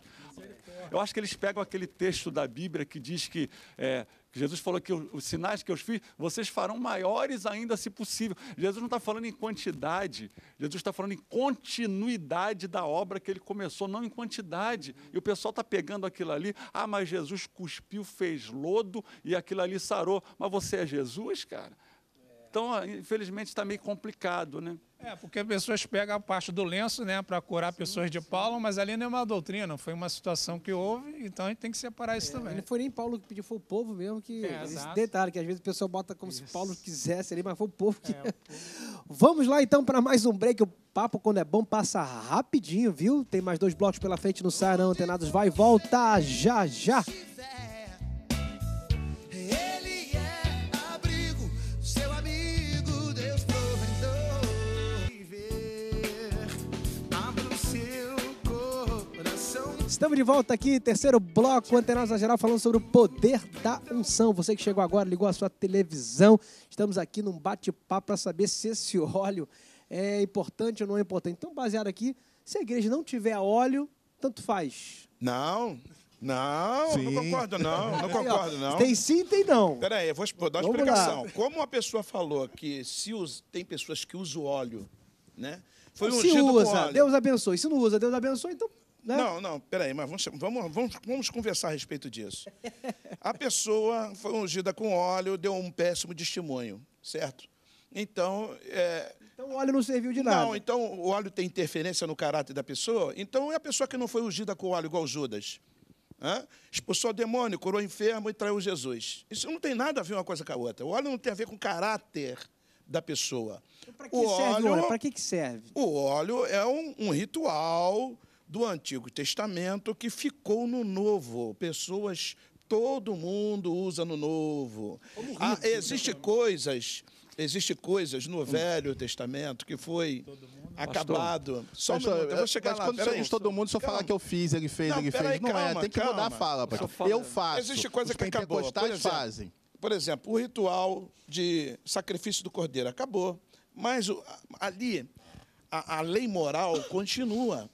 Speaker 5: Eu acho que eles pegam aquele texto da Bíblia que diz que é, Jesus falou que os sinais que eu fiz, vocês farão maiores ainda se possível. Jesus não está falando em quantidade, Jesus está falando em continuidade da obra que ele começou, não em quantidade. E o pessoal está pegando aquilo ali, ah, mas Jesus cuspiu, fez lodo e aquilo ali sarou. Mas você é Jesus, cara? Então, infelizmente, está meio complicado, né? É, porque as
Speaker 4: pessoas pegam a parte do lenço, né, para curar sim, pessoas de Paulo, mas ali não é uma doutrina, foi uma situação
Speaker 1: que houve, então a gente tem que separar isso é, também. Não foi nem Paulo que pediu, foi o povo mesmo que. É, esse exato. detalhe, que às vezes o pessoal bota como isso. se Paulo quisesse ali, mas foi o povo que. É, o povo. Vamos lá então para mais um break. O papo, quando é bom, passa rapidinho, viu? Tem mais dois blocos pela frente no Sarão, Antenados vai voltar volta já já. Estamos de volta aqui, terceiro bloco, Antenas Geral, falando sobre o poder da unção. Você que chegou agora, ligou a sua televisão, estamos aqui num bate-papo para saber se esse óleo é importante ou não é importante. Então, baseado aqui, se a igreja não tiver óleo, tanto faz.
Speaker 3: Não, não, sim. não concordo, não. Não concordo, não. Tem sim, tem não. Peraí, eu vou, dar uma explicação. Lá. Como uma pessoa falou que se tem pessoas que usam óleo, né? Foi se usa, Deus
Speaker 1: abençoe. Se não usa, Deus abençoe, então né? Não,
Speaker 3: não, peraí, mas vamos, vamos, vamos, vamos conversar a respeito disso. A pessoa foi ungida com óleo, deu um péssimo testemunho, certo? Então. É...
Speaker 1: Então o óleo não serviu de
Speaker 3: nada. Não, então o óleo tem interferência no caráter da pessoa. Então é a pessoa que não foi ungida com óleo, igual Judas. Hã? Expulsou o demônio, curou o enfermo e traiu Jesus. Isso não tem nada a ver uma coisa com a outra. O óleo não tem a ver com o caráter da pessoa.
Speaker 1: Então, Para que, que, serve óleo? Para que, que
Speaker 3: serve? O óleo é um, um ritual do Antigo Testamento que ficou no Novo. Pessoas, todo mundo usa no Novo. Ah, né? existe coisas existe coisas no Velho Testamento que foi
Speaker 2: acabado. só um minuto, eu vou eh, chegar mas lá. Quando você diz todo mundo, só falar que eu fiz, ele fez, não, ele fez. Aí, não é, calma, é, tem que calma. mudar a fala, pastor. Eu faço. Existe coisa Os que acabou. Por fazem.
Speaker 3: por exemplo, o ritual de sacrifício do cordeiro acabou, mas ali a, a lei moral continua.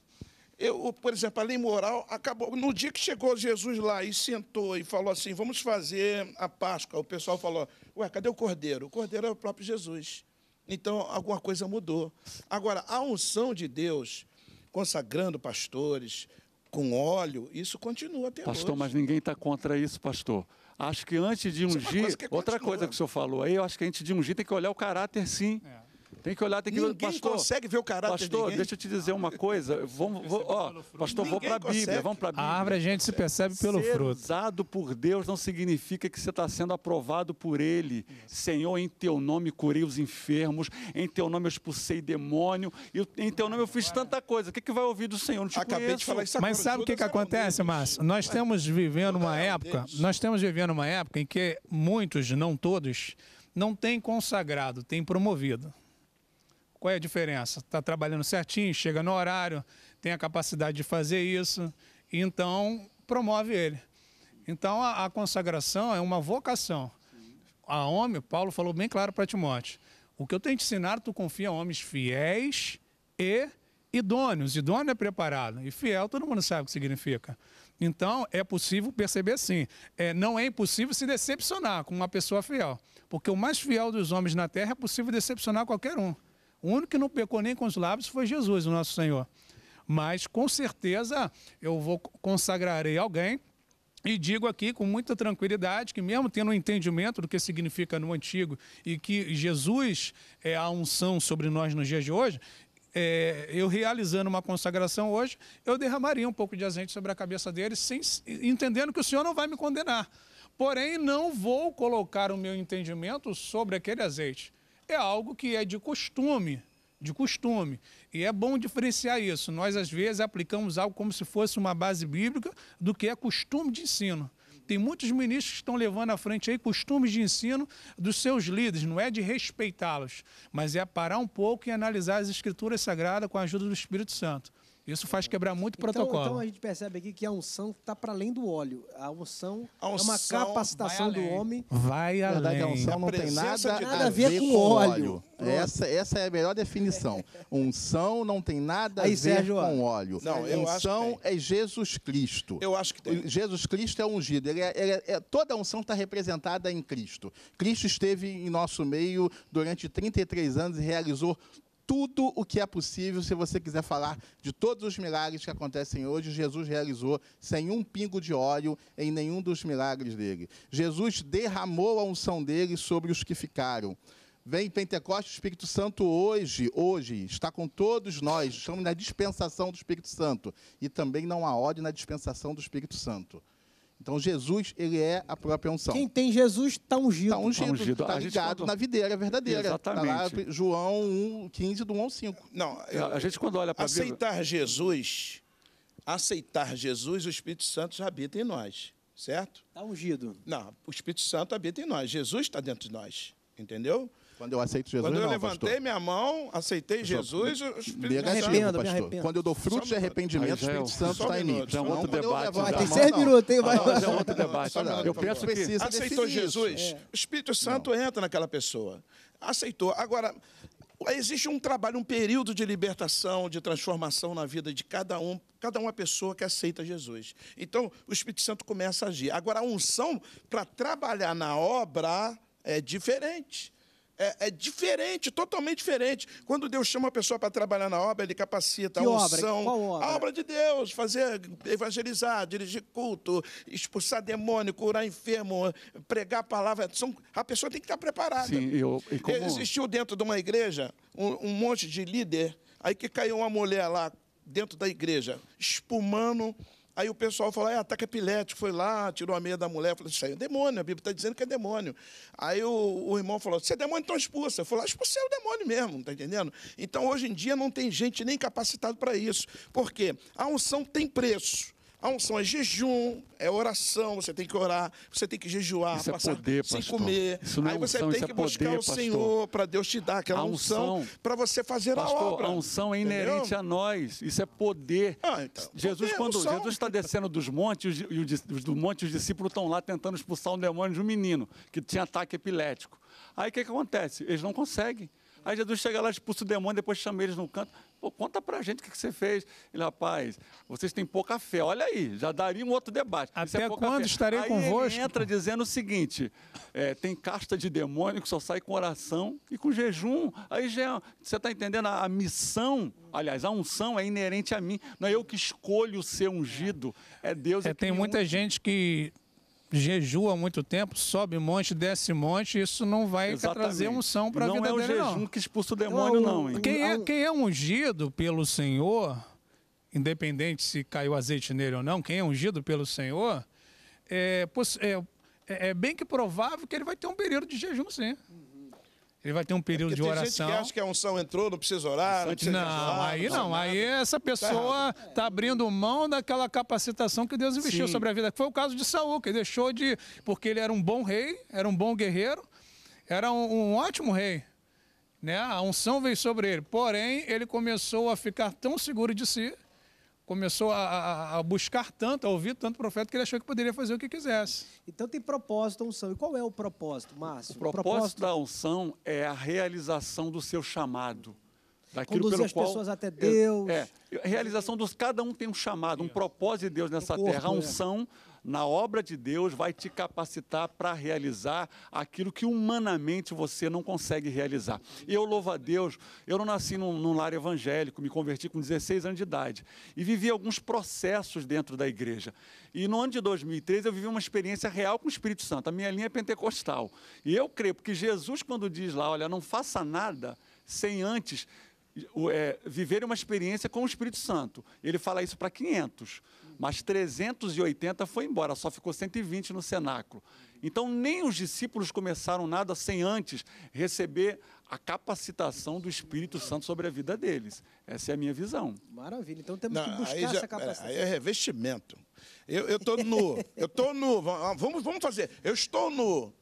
Speaker 3: Eu, por exemplo, a lei moral acabou. No dia que chegou Jesus lá e sentou e falou assim: vamos fazer a Páscoa, o pessoal falou: ué, cadê o cordeiro? O cordeiro é o próprio Jesus. Então, alguma coisa mudou. Agora, a unção de Deus, consagrando pastores, com óleo, isso continua até pastor, hoje. Pastor,
Speaker 5: mas ninguém está contra isso, pastor. Acho que antes de é ungir. Um é outra coisa que o senhor falou aí, eu acho que antes de ungir tem que olhar o caráter, sim. É. Tem que olhar, tem que ninguém pastor, consegue ver o caráter Pastor, de deixa eu te dizer uma coisa. Vamos, vou, ó, pastor, vou para a Bíblia, vamos para a Bíblia. A árvore a gente se percebe pelo ser fruto. usado por Deus não significa que você está sendo aprovado por Ele. Senhor, em Teu nome curei os enfermos, em Teu nome eu expulsei demônio, E em Teu nome eu fiz tanta coisa. O que, que vai ouvir do Senhor? Não te Acabei conheço. de falar isso agora. Mas sabe o
Speaker 4: que, que acontece, Márcio? Nós estamos vivendo uma época, nós estamos vivendo uma época em que muitos, não todos, não têm consagrado, têm promovido. Qual é a diferença? Está trabalhando certinho, chega no horário, tem a capacidade de fazer isso, então promove ele. Então a, a consagração é uma vocação. A homem, Paulo falou bem claro para Timóteo: o que eu tenho te ensinado, tu confia em homens fiéis e idôneos. Idôneo é preparado. E fiel, todo mundo sabe o que significa. Então, é possível perceber sim. É, não é impossível se decepcionar com uma pessoa fiel. Porque o mais fiel dos homens na terra é possível decepcionar qualquer um. O único que não pecou nem com os lábios foi Jesus, o nosso Senhor. Mas com certeza eu vou consagrarei alguém e digo aqui com muita tranquilidade que, mesmo tendo um entendimento do que significa no antigo e que Jesus é a unção sobre nós nos dias de hoje, é, eu realizando uma consagração hoje, eu derramaria um pouco de azeite sobre a cabeça dele, sem, entendendo que o Senhor não vai me condenar. Porém, não vou colocar o meu entendimento sobre aquele azeite é algo que é de costume, de costume. E é bom diferenciar isso. Nós, às vezes, aplicamos algo como se fosse uma base bíblica do que é costume de ensino. Tem muitos ministros que estão levando à frente aí costumes de ensino dos seus líderes, não é de respeitá-los, mas é parar um pouco e analisar as escrituras sagradas com a ajuda do Espírito Santo. Isso faz quebrar muito então, então protocolo. Então a
Speaker 1: gente percebe aqui que a unção está para além do óleo. A unção, a unção é uma capacitação do homem. Vai além. Verdade, a unção a não tem nada, nada a ver com, com óleo. óleo. Essa,
Speaker 2: essa é a melhor definição. Unção não tem nada Aí, a ver Sérgio, com óleo. Não, eu unção é Jesus Cristo. Eu acho que tem. Jesus Cristo é ungido. Ele é, ele é, é toda a unção está representada em Cristo. Cristo esteve em nosso meio durante 33 anos e realizou tudo o que é possível se você quiser falar de todos os milagres que acontecem hoje. Jesus realizou sem um pingo de óleo em nenhum dos milagres dele. Jesus derramou a unção dele sobre os que ficaram. Vem Pentecostes, o Espírito Santo hoje, hoje, está com todos nós. Estamos na dispensação do Espírito Santo. E também não há ódio na dispensação do Espírito Santo. Então Jesus, ele é a própria unção. Quem tem Jesus está ungido. Está ungido, está ungido. Tá, tá, tá ligado quando... na videira verdadeira. Exatamente. Tá lá, João 1, 15 do 1 ao 5. Não, eu... a gente quando olha para Aceitar Bíblia...
Speaker 3: Jesus, aceitar Jesus, o Espírito Santo já habita em nós, certo? Está ungido. Não, o Espírito Santo habita em nós. Jesus está dentro de nós, entendeu? Quando eu aceito Jesus, Quando eu não, levantei pastor. minha mão, aceitei Jesus, o Espírito Santo... Arrependo, me arrependo. Quando eu dou fruto de arrependimento, o Espírito Santo está em mim. É um outro debate. tem seis minutos, hein? Vai. é
Speaker 1: um outro
Speaker 2: debate. Eu penso que... Aceitou Jesus,
Speaker 3: o Espírito Santo entra naquela pessoa. Aceitou. Agora, existe um trabalho, um período de libertação, de transformação na vida de cada um, cada uma pessoa que aceita Jesus. Então, o Espírito Santo começa a agir. Agora, a unção para trabalhar na obra é diferente é, é, diferente, totalmente diferente. Quando Deus chama a pessoa para trabalhar na obra, ele capacita que a unção. Obra? A obra de Deus, fazer evangelizar, dirigir culto, expulsar demônio, curar enfermo, pregar a palavra. São, a pessoa tem que estar preparada. Sim, eu, e como... Existiu dentro de uma igreja um, um monte de líder, aí que caiu uma mulher lá dentro da igreja, espumando Aí o pessoal falou, é ataque epilético, foi lá, tirou a meia da mulher. Falei, isso aí é demônio, a Bíblia está dizendo que é demônio. Aí o, o irmão falou, você é demônio, então expulsa. Eu falei, ah, expulsei é o demônio mesmo, está entendendo? Então, hoje em dia, não tem gente nem capacitado para isso. Por quê? A unção tem preço. A unção é jejum, é oração, você tem que orar, você tem que jejuar, isso é passar é poder, sem pastor. comer. Isso não é Aí você unção, tem é que é poder, buscar o pastor. Senhor
Speaker 5: para Deus te dar aquela a unção, unção para você fazer pastor, a obra. A unção é inerente entendeu? a nós, isso é poder. Ah, então, Jesus, poder, quando unção. Jesus está descendo dos montes, e os, do monte, os discípulos estão lá tentando expulsar um demônio de um menino que tinha ataque epilético. Aí o que, que acontece? Eles não conseguem. Aí Jesus chega lá, expulsa o demônio, depois chama eles no canto. Pô, conta pra gente o que, que você fez. Ele, rapaz, vocês têm pouca fé. Olha aí, já daria um outro debate. É Até é quando fé. estarei aí convosco? Ele entra dizendo o seguinte: é, tem casta de demônio que só sai com oração e com jejum. Aí já, é você está entendendo? A, a missão, aliás, a unção é inerente a mim. Não é eu que escolho ser ungido, é Deus é,
Speaker 4: que é Tem muita unge. gente que jejua há muito tempo, sobe monte, desce monte, isso
Speaker 5: não vai trazer unção para a vida dele, não. Não é o jejum que expulsa o demônio, não. não quem, é, quem é
Speaker 4: ungido pelo Senhor, independente se caiu azeite nele ou não, quem é ungido pelo Senhor, é, é, é bem que provável que ele vai ter um período de jejum, sim. Ele vai ter um é período é de oração. Tem gente que acha
Speaker 3: que a unção entrou, não precisa orar, não precisa Não, orar, aí não, aí
Speaker 4: essa tá pessoa está tá abrindo mão daquela capacitação que Deus investiu Sim. sobre a vida. Foi o caso de Saul, que deixou de. Porque ele era um bom rei, era um bom guerreiro, era um, um ótimo rei. Né? A unção veio sobre ele. Porém, ele começou a ficar tão seguro de si começou a, a, buscar tanto, a ouvir tanto
Speaker 1: o profeta que ele achou que poderia fazer o que quisesse. Então tem propósito a unção. E qual é o propósito, Márcio? O propósito, o propósito...
Speaker 5: da unção é a realização do seu chamado. Daquilo Conduzir pelo as qual, pessoas até Deus. É, é, realização dos. Cada um tem um chamado, um propósito de Deus nessa corpo, terra. A é. unção é na obra de Deus vai te capacitar para realizar aquilo que humanamente você não consegue realizar. Eu louvo a Deus, eu não nasci num, num lar evangélico, me converti com 16 anos de idade e vivi alguns processos dentro da igreja. E no ano de 2013 eu vivi uma experiência real com o Espírito Santo. A minha linha é pentecostal. E eu creio, porque Jesus, quando diz lá, olha, não faça nada sem antes é, viver uma experiência com o Espírito Santo. Ele fala isso para 500 mas 380 foi embora, só ficou 120 no cenáculo. Então, nem os discípulos começaram nada sem antes receber a capacitação do Espírito Santo sobre a vida deles. Essa é a minha visão.
Speaker 1: Maravilha. Então, temos Não, que buscar já, essa capacitação. Aí é
Speaker 5: revestimento. Eu
Speaker 3: estou nu. Eu estou nu. Vamos, vamos fazer. Eu estou nu.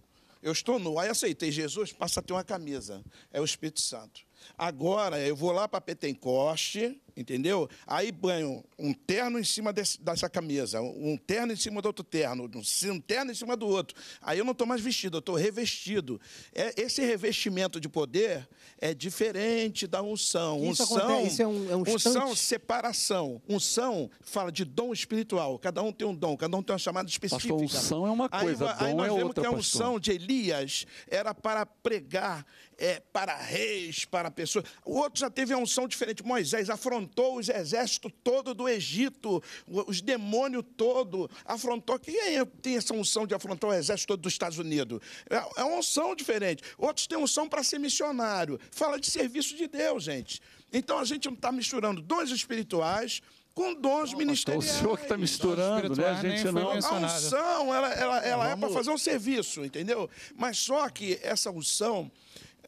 Speaker 3: Eu estou nu. Aí aceitei Jesus, passa a ter uma camisa. É o Espírito Santo. Agora eu vou lá para Petencoste entendeu? Aí banho um terno em cima desse, dessa camisa, um terno em cima do outro terno, um terno em cima do outro. Aí eu não estou mais vestido, eu estou revestido. É, esse revestimento de poder é diferente da unção. Isso unção, isso é um,
Speaker 1: é um unção,
Speaker 3: separação. Unção fala de dom espiritual. Cada um tem um dom, cada um tem uma chamada específica. Pastor, unção é uma coisa, aí, dom aí é nós é vemos outra, que a unção pastor. de Elias era para pregar é, para reis, para pessoas. O outro já teve a unção diferente. Moisés afrontou afrontou os exércitos todo do Egito, os demônios todo, afrontou. Quem é, tem essa unção de afrontar o exército todo dos Estados Unidos? É, é, uma unção diferente. Outros têm unção para ser missionário. Fala de serviço de Deus, gente. Então a gente não está misturando dons espirituais com dons não, ministeriais. o senhor que está misturando, né? A gente não. A unção, ela, ela, ela é para fazer um serviço, entendeu? Mas só que essa unção,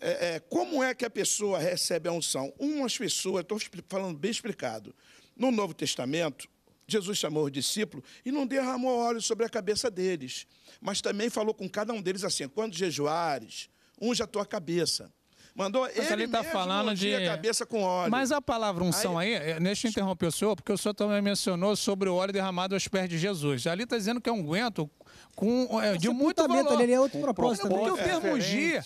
Speaker 3: é, é, como é que a pessoa recebe a unção? Umas pessoas, estou falando bem explicado, no Novo Testamento, Jesus chamou os discípulos e não derramou óleo sobre a cabeça deles, mas também falou com cada um deles assim: quando jejuares, unja a tua cabeça. Mandou mas ele, ele tá falando de a cabeça com óleo. Mas
Speaker 4: a palavra unção aí, aí é, deixa eu interromper o senhor, porque o senhor também mencionou sobre o óleo derramado aos pés de Jesus. Ali está dizendo que é aguento com, é, de muito valor. Ele é outro propósito. Porque né? o termo G,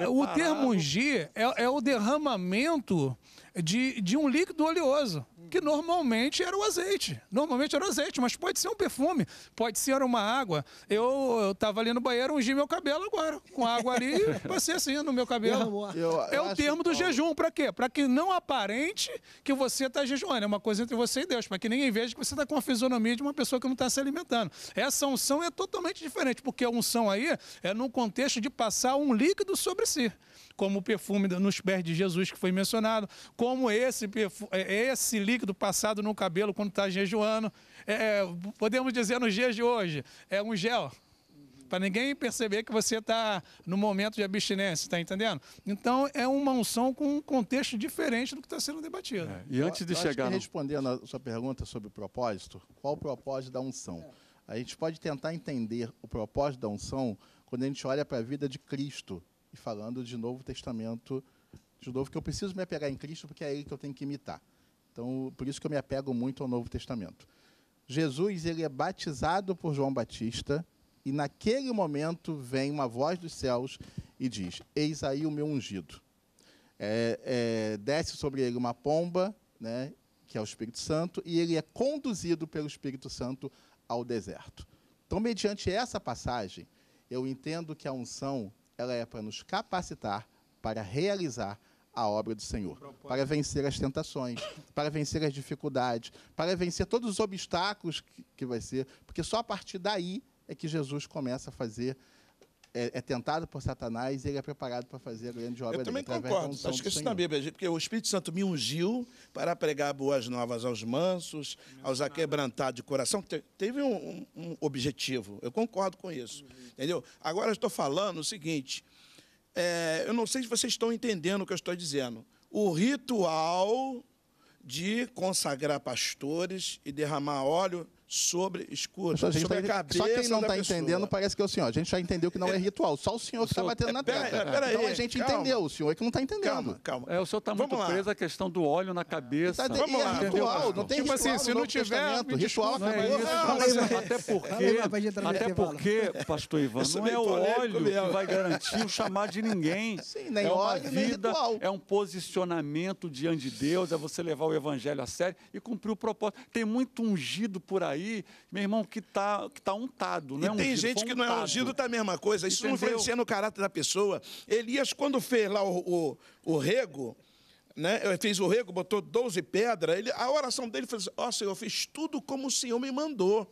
Speaker 4: é o termo G é, é o derramamento de, de um líquido oleoso, que normalmente era o azeite. Normalmente era o azeite, mas pode ser um perfume, pode ser uma água. Eu estava ali no banheiro, ungi meu cabelo agora, com água ali, passei assim no meu cabelo. Eu, eu é o termo do bom. jejum, para quê? Para que não aparente que você está jejuando. É uma coisa entre você e Deus, para que ninguém veja que você está com a fisionomia de uma pessoa que não está se alimentando. Essa unção é totalmente diferente, porque a unção aí é num contexto de passar um líquido sobre si como o perfume nos pés de Jesus que foi mencionado, como esse, é, esse líquido passado no cabelo quando está jejuando. É, é, podemos dizer nos dias de hoje, é um gel para ninguém perceber que você está no momento de abstinência, está entendendo? Então é uma unção com um contexto diferente do que está sendo debatido. É.
Speaker 5: E antes de eu, eu chegar. Acho no...
Speaker 2: Respondendo a sua pergunta sobre o propósito, qual o propósito da unção? É. A gente pode tentar entender o propósito da unção quando a gente olha para a vida de Cristo, e falando de Novo Testamento, de novo que eu preciso me apegar em Cristo porque é ele que eu tenho que imitar. Então, por isso que eu me apego muito ao Novo Testamento. Jesus ele é batizado por João Batista e naquele momento vem uma voz dos céus e diz: Eis aí o meu ungido. É, é, desce sobre ele uma pomba, né, que é o Espírito Santo, e ele é conduzido pelo Espírito Santo ao deserto. Então, mediante essa passagem, eu entendo que a unção ela é para nos capacitar para realizar a obra do Senhor, para vencer as tentações, para vencer as dificuldades, para vencer todos os obstáculos que, que vai ser, porque só a partir daí é que Jesus começa a fazer é, é, tentado por Satanás e ele é preparado para fazer a grande obra Eu também dele, concordo. isso também na
Speaker 3: Bíblia, porque o Espírito Santo me ungiu para pregar boas novas aos mansos, aos aquebrantados de coração. teve um, um, objetivo, eu concordo com isso. Uhum. Entendeu? Agora estou falando o seguinte, é, eu não sei se vocês estão entendendo o que eu estou dizendo. O ritual de consagrar pastores e derramar óleo sobre escuro só, a,
Speaker 2: gente, tá a cabeça Só quem não está entendendo parece que é o senhor. A gente já entendeu que não é, é ritual. Só o senhor o que está então, batendo é, na terra. então aí, a gente calma. entendeu, o senhor é que não está entendendo.
Speaker 5: Calma, calma. É, o senhor está muito lá. preso à questão do óleo na cabeça. Tá, Vamos é lá. ritual, não tem tipo ritual assim, se não tiver, ritual não Até porque, até porque, pastor Ivan, não é o óleo que vai garantir o chamado de ninguém. Sim, nem é uma óleo, é um posicionamento diante de Deus, é você levar o evangelho a sério e cumprir o propósito. Tem muito ungido por aí aí, meu irmão, que tá, que tá untado, né? E é tem ungido, gente que untado. não é ungido, tá
Speaker 3: a mesma coisa. Isso Entendeu? não influencia no caráter
Speaker 5: da pessoa.
Speaker 3: Elias, quando fez lá o, o, o rego, né? fez o rego, botou 12 pedras, ele, a oração dele foi assim, ó oh, Senhor, eu fiz tudo como o Senhor me mandou.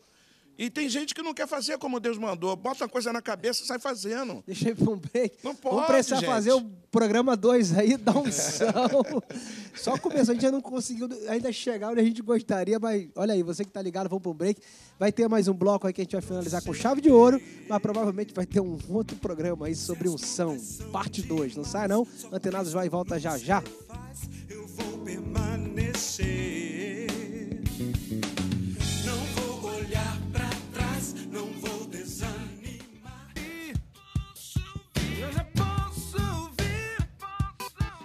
Speaker 3: E tem gente que não quer fazer como Deus mandou. Bota uma coisa na cabeça e sai fazendo. Deixa eu ir para um break. Não pode, Vamos precisar gente. fazer o
Speaker 1: programa 2 aí, dá um sal. Só começou, a gente ainda não conseguiu ainda chegar onde a gente gostaria, mas olha aí, você que está ligado, vamos para um break. Vai ter mais um bloco aí que a gente vai finalizar com chave de ouro, mas provavelmente vai ter um outro programa aí sobre unção, parte 2. Não sai não, Antenados vai e volta já já. Eu
Speaker 5: vou permanecer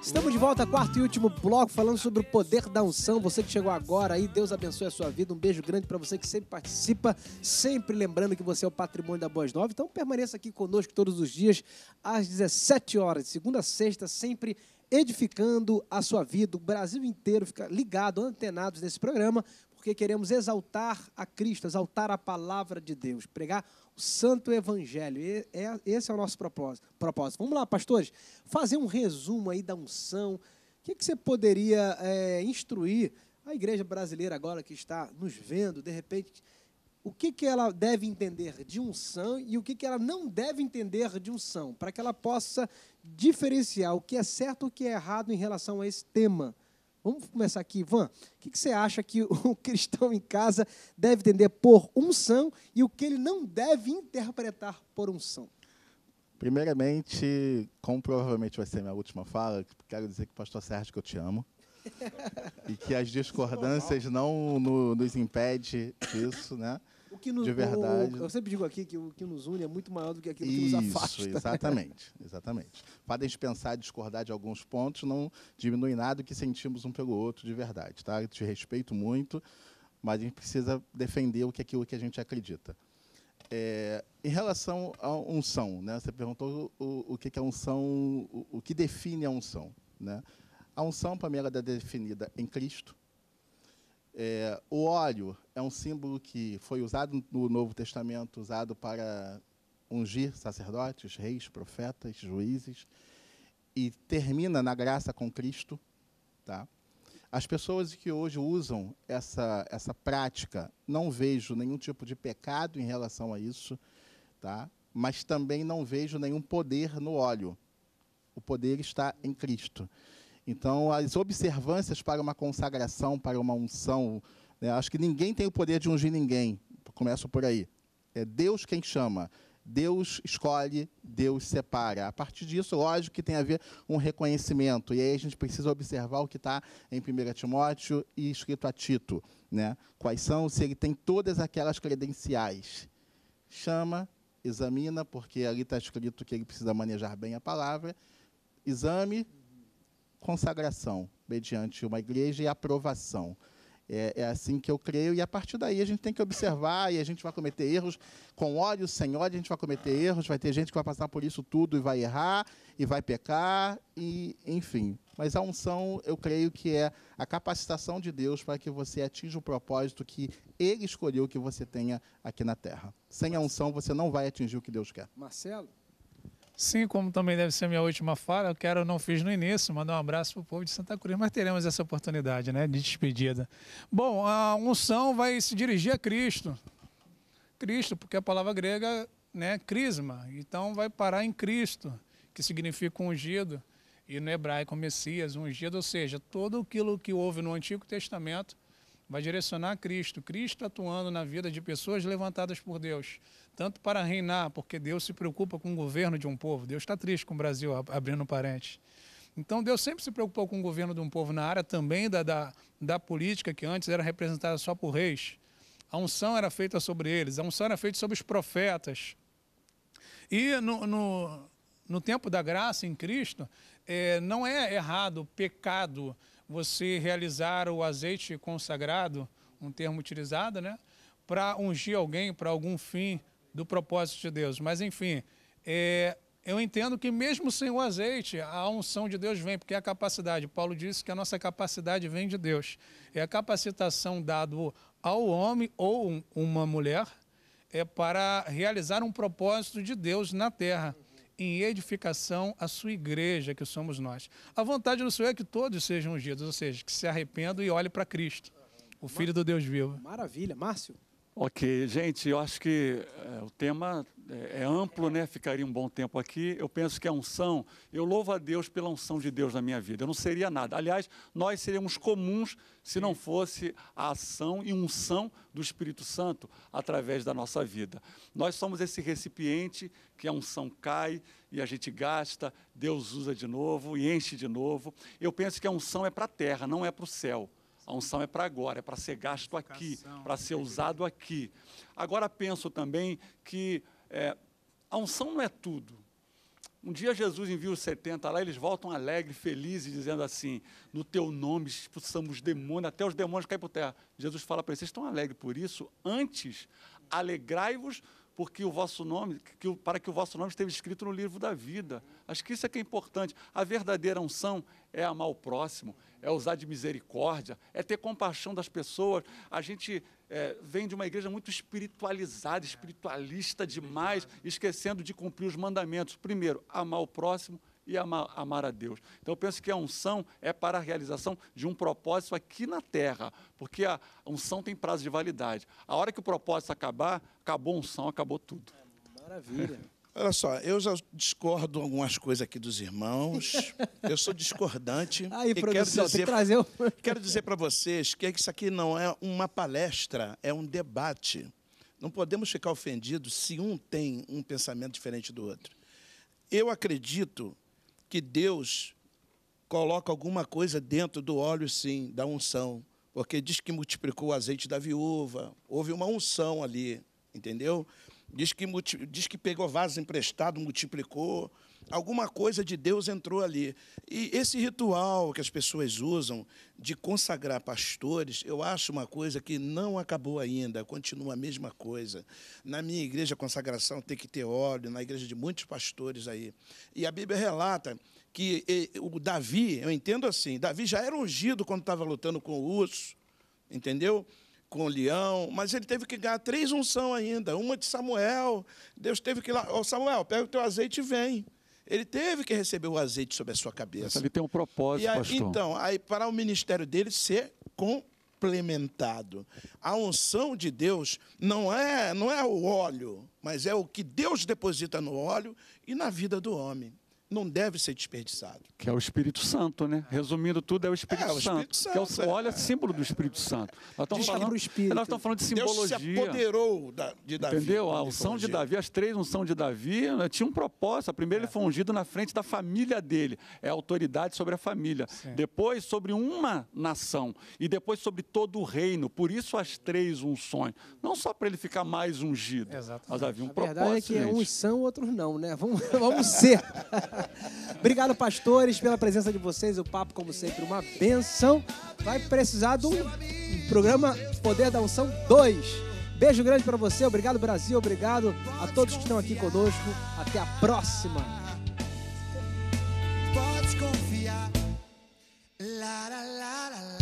Speaker 1: Estamos de volta, quarto e último bloco, falando sobre o poder da unção. Você que chegou agora aí, Deus abençoe a sua vida. Um beijo grande para você que sempre participa, sempre lembrando que você é o patrimônio da Boas Novas. Então permaneça aqui conosco todos os dias, às 17 horas, segunda a sexta, sempre edificando a sua vida. O Brasil inteiro fica ligado, antenados nesse programa, porque queremos exaltar a Cristo, exaltar a palavra de Deus, pregar Santo Evangelho. E, é, esse é o nosso propósito. propósito. Vamos lá, pastores, fazer um resumo aí da unção. O que, é que você poderia é, instruir a igreja brasileira agora que está nos vendo, de repente, o que, que ela deve entender de unção e o que, que ela não deve entender de unção, para que ela possa diferenciar o que é certo e o que é errado em relação a esse tema. Vamos começar aqui, Ivan. O que, você acha que o cristão em casa deve entender por unção e o que ele não deve interpretar por unção? Primeiramente,
Speaker 2: como provavelmente vai ser minha última fala, quero dizer que, pastor Sérgio, que eu te amo. e que as é discordâncias não no, nos impede disso, né?
Speaker 1: O que nos, de verdade. O, eu sempre digo aqui que o que nos une é muito maior do que aquilo que nos afasta. Isso, exatamente,
Speaker 2: exatamente. Para a gente pensar, discordar de alguns pontos, não diminui nada o que sentimos um pelo outro de verdade, tá? Eu te respeito muito, mas a gente precisa defender o que é aquilo que a gente acredita. É, em relação à unção, né? Você perguntou o, o que é unção, o, o que define a unção, né? A unção para mim ela é definida em Cristo, é, o óleo é um símbolo que foi usado no Novo Testamento, usado para ungir sacerdotes, reis, profetas, juízes, e termina na graça com Cristo. Tá? As pessoas que hoje usam essa, essa prática, não vejo nenhum tipo de pecado em relação a isso, tá? mas também não vejo nenhum poder no óleo. O poder está em Cristo. Então, as observâncias para uma consagração, para uma unção, né, acho que ninguém tem o poder de ungir ninguém. Começo por aí. É Deus quem chama. Deus escolhe, Deus separa. A partir disso, lógico que tem a ver um reconhecimento. E aí a gente precisa observar o que está em 1 Timóteo e escrito a Tito. Né? Quais são, se ele tem todas aquelas credenciais. Chama, examina, porque ali está escrito que ele precisa manejar bem a palavra. Exame, consagração mediante uma igreja e aprovação. É, é, assim que eu creio, e a partir daí a gente tem que observar e a gente vai cometer erros. Com óleo, sem óleo, a gente vai cometer erros, vai ter gente que vai passar por isso tudo e vai errar, e vai pecar, e enfim. Mas a unção, eu creio que é a capacitação de Deus para que você atinja o propósito que Ele escolheu que você tenha aqui na terra. Sem a unção, você não vai atingir o que Deus quer. Marcelo? Sim, como também deve ser a
Speaker 4: minha última fala, eu quero, não fiz no início, mandar um abraço para o povo de Santa Cruz, mas teremos essa oportunidade né, de despedida. Bom, a unção vai se dirigir a Cristo. Cristo, porque a palavra grega né, crisma, então vai parar em Cristo, que significa ungido, e no hebraico Messias, ungido, ou seja, todo aquilo que houve no Antigo Testamento vai direcionar a Cristo, Cristo atuando na vida de pessoas levantadas por Deus, tanto para reinar, porque Deus se preocupa com o governo de um povo. Deus está triste com o Brasil, abrindo um parente. Então Deus sempre se preocupou com o governo de um povo na área também da, da, da política, que antes era representada só por reis. A unção era feita sobre eles, a unção era feita sobre os profetas. E no, no, no tempo da graça em Cristo, é, não é errado, pecado, você realizar o azeite consagrado, um termo utilizado, né? Para ungir alguém para algum fim do propósito de Deus. Mas, enfim, é, eu entendo que mesmo sem o azeite, a unção de Deus vem, porque é a capacidade, Paulo disse que a nossa capacidade vem de Deus. É a capacitação dada ao homem ou uma mulher é para realizar um propósito de Deus na terra em edificação a sua igreja, que somos nós. A vontade do Senhor é que todos sejam ungidos, ou seja, que se arrependam e olhem para Cristo, o Filho do Deus vivo. Maravilha. Márcio?
Speaker 5: Ok, gente, eu acho que é, o tema é, é, amplo, né? Ficaria um bom tempo aqui. Eu penso que a é unção, eu louvo a Deus pela unção de Deus na minha vida. Eu não seria nada. Aliás, nós seríamos comuns se não fosse a ação e unção do Espírito Santo através da nossa vida. Nós somos esse recipiente que a unção cai e a gente gasta, Deus usa de novo e enche de novo. Eu penso que a unção é para a terra, não é para o céu. A unção é para agora, é para ser gasto aqui, para ser usado aqui. Agora penso também que é, a unção não é tudo. Um dia Jesus envia os 70 lá, eles voltam alegres, felizes, dizendo assim: No teu nome expulsamos demônios, até os demônios caem por terra. Jesus fala para eles: Vocês estão alegres por isso? Antes, alegrai-vos porque o vosso nome, que, para que o vosso nome esteja escrito no livro da vida. Acho que isso é que é importante. A verdadeira unção é amar o próximo, é usar de misericórdia, é ter compaixão das pessoas. A gente é, vem de uma igreja muito espiritualizada, espiritualista demais, esquecendo de cumprir os mandamentos. Primeiro, amar o próximo e amar, amar, a Deus. Então eu penso que a unção é para a realização de um propósito aqui na terra, porque a unção tem prazo de validade. A hora que o propósito acabar, acabou a unção, acabou tudo.
Speaker 1: É, maravilha.
Speaker 3: Olha só, eu já discordo algumas coisas aqui dos irmãos. Eu sou discordante. Aí, e quero dizer, trazer um... quero dizer para vocês é que isso aqui não é uma palestra, é um debate. Não podemos ficar ofendidos se um tem um pensamento diferente do outro. Eu acredito que Deus coloca alguma coisa dentro do óleo, sim, da unção, porque diz que multiplicou o azeite da viúva. Houve uma unção ali, entendeu? Diz que, diz que pegou vaso emprestado, multiplicou. Alguma coisa de Deus entrou ali. E esse ritual que as pessoas usam de consagrar pastores, eu acho uma coisa que não acabou ainda, continua a mesma coisa. Na minha igreja, a consagração tem que ter óleo, na igreja de muitos pastores aí. E a Bíblia relata que o Davi, eu entendo assim, Davi já era ungido quando estava lutando com o urso, entendeu? com o leão, mas ele teve que ganhar três unção ainda, uma de Samuel. Deus teve que ir lá, oh, Samuel, pega o teu azeite e vem. Ele teve que receber o azeite sobre a sua cabeça. Ele tem
Speaker 5: um propósito, aí, pastor. Então,
Speaker 3: aí para o ministério dele ser complementado. A unção de Deus não é, não é o óleo, mas é o que Deus deposita no óleo e na vida do homem não deve ser desperdiçado.
Speaker 5: Que é o Espírito Santo, né? Resumindo tudo, é o Espírito, é, o Santo, Espírito Santo, Que é o, olha, é. símbolo do Espírito Santo. Nós estamos, é falando, nós estamos falando de simbologia. Deus se apoderou de Davi. Entendeu? A ah, unção de Davi, as três unções de Davi, tinha um propósito. Primeiro, é. ele foi ungido na frente da família dele. É autoridade sobre a família. Sim. Depois, sobre uma nação. E depois, sobre todo o reino. Por isso, as três unções. Não só para ele ficar mais ungido. Exatamente. Mas havia um propósito. A verdade é que é gente. uns
Speaker 1: são, outros não, né? Vamos, vamos ser. Obrigado, pastores, pela presença de vocês. O papo, como sempre, uma benção. Vai precisar de um, programa Poder da Unção 2. Beijo grande para você. Obrigado, Brasil. Obrigado a todos que estão aqui conosco. Até a próxima.
Speaker 5: Pode confiar. La, la, la,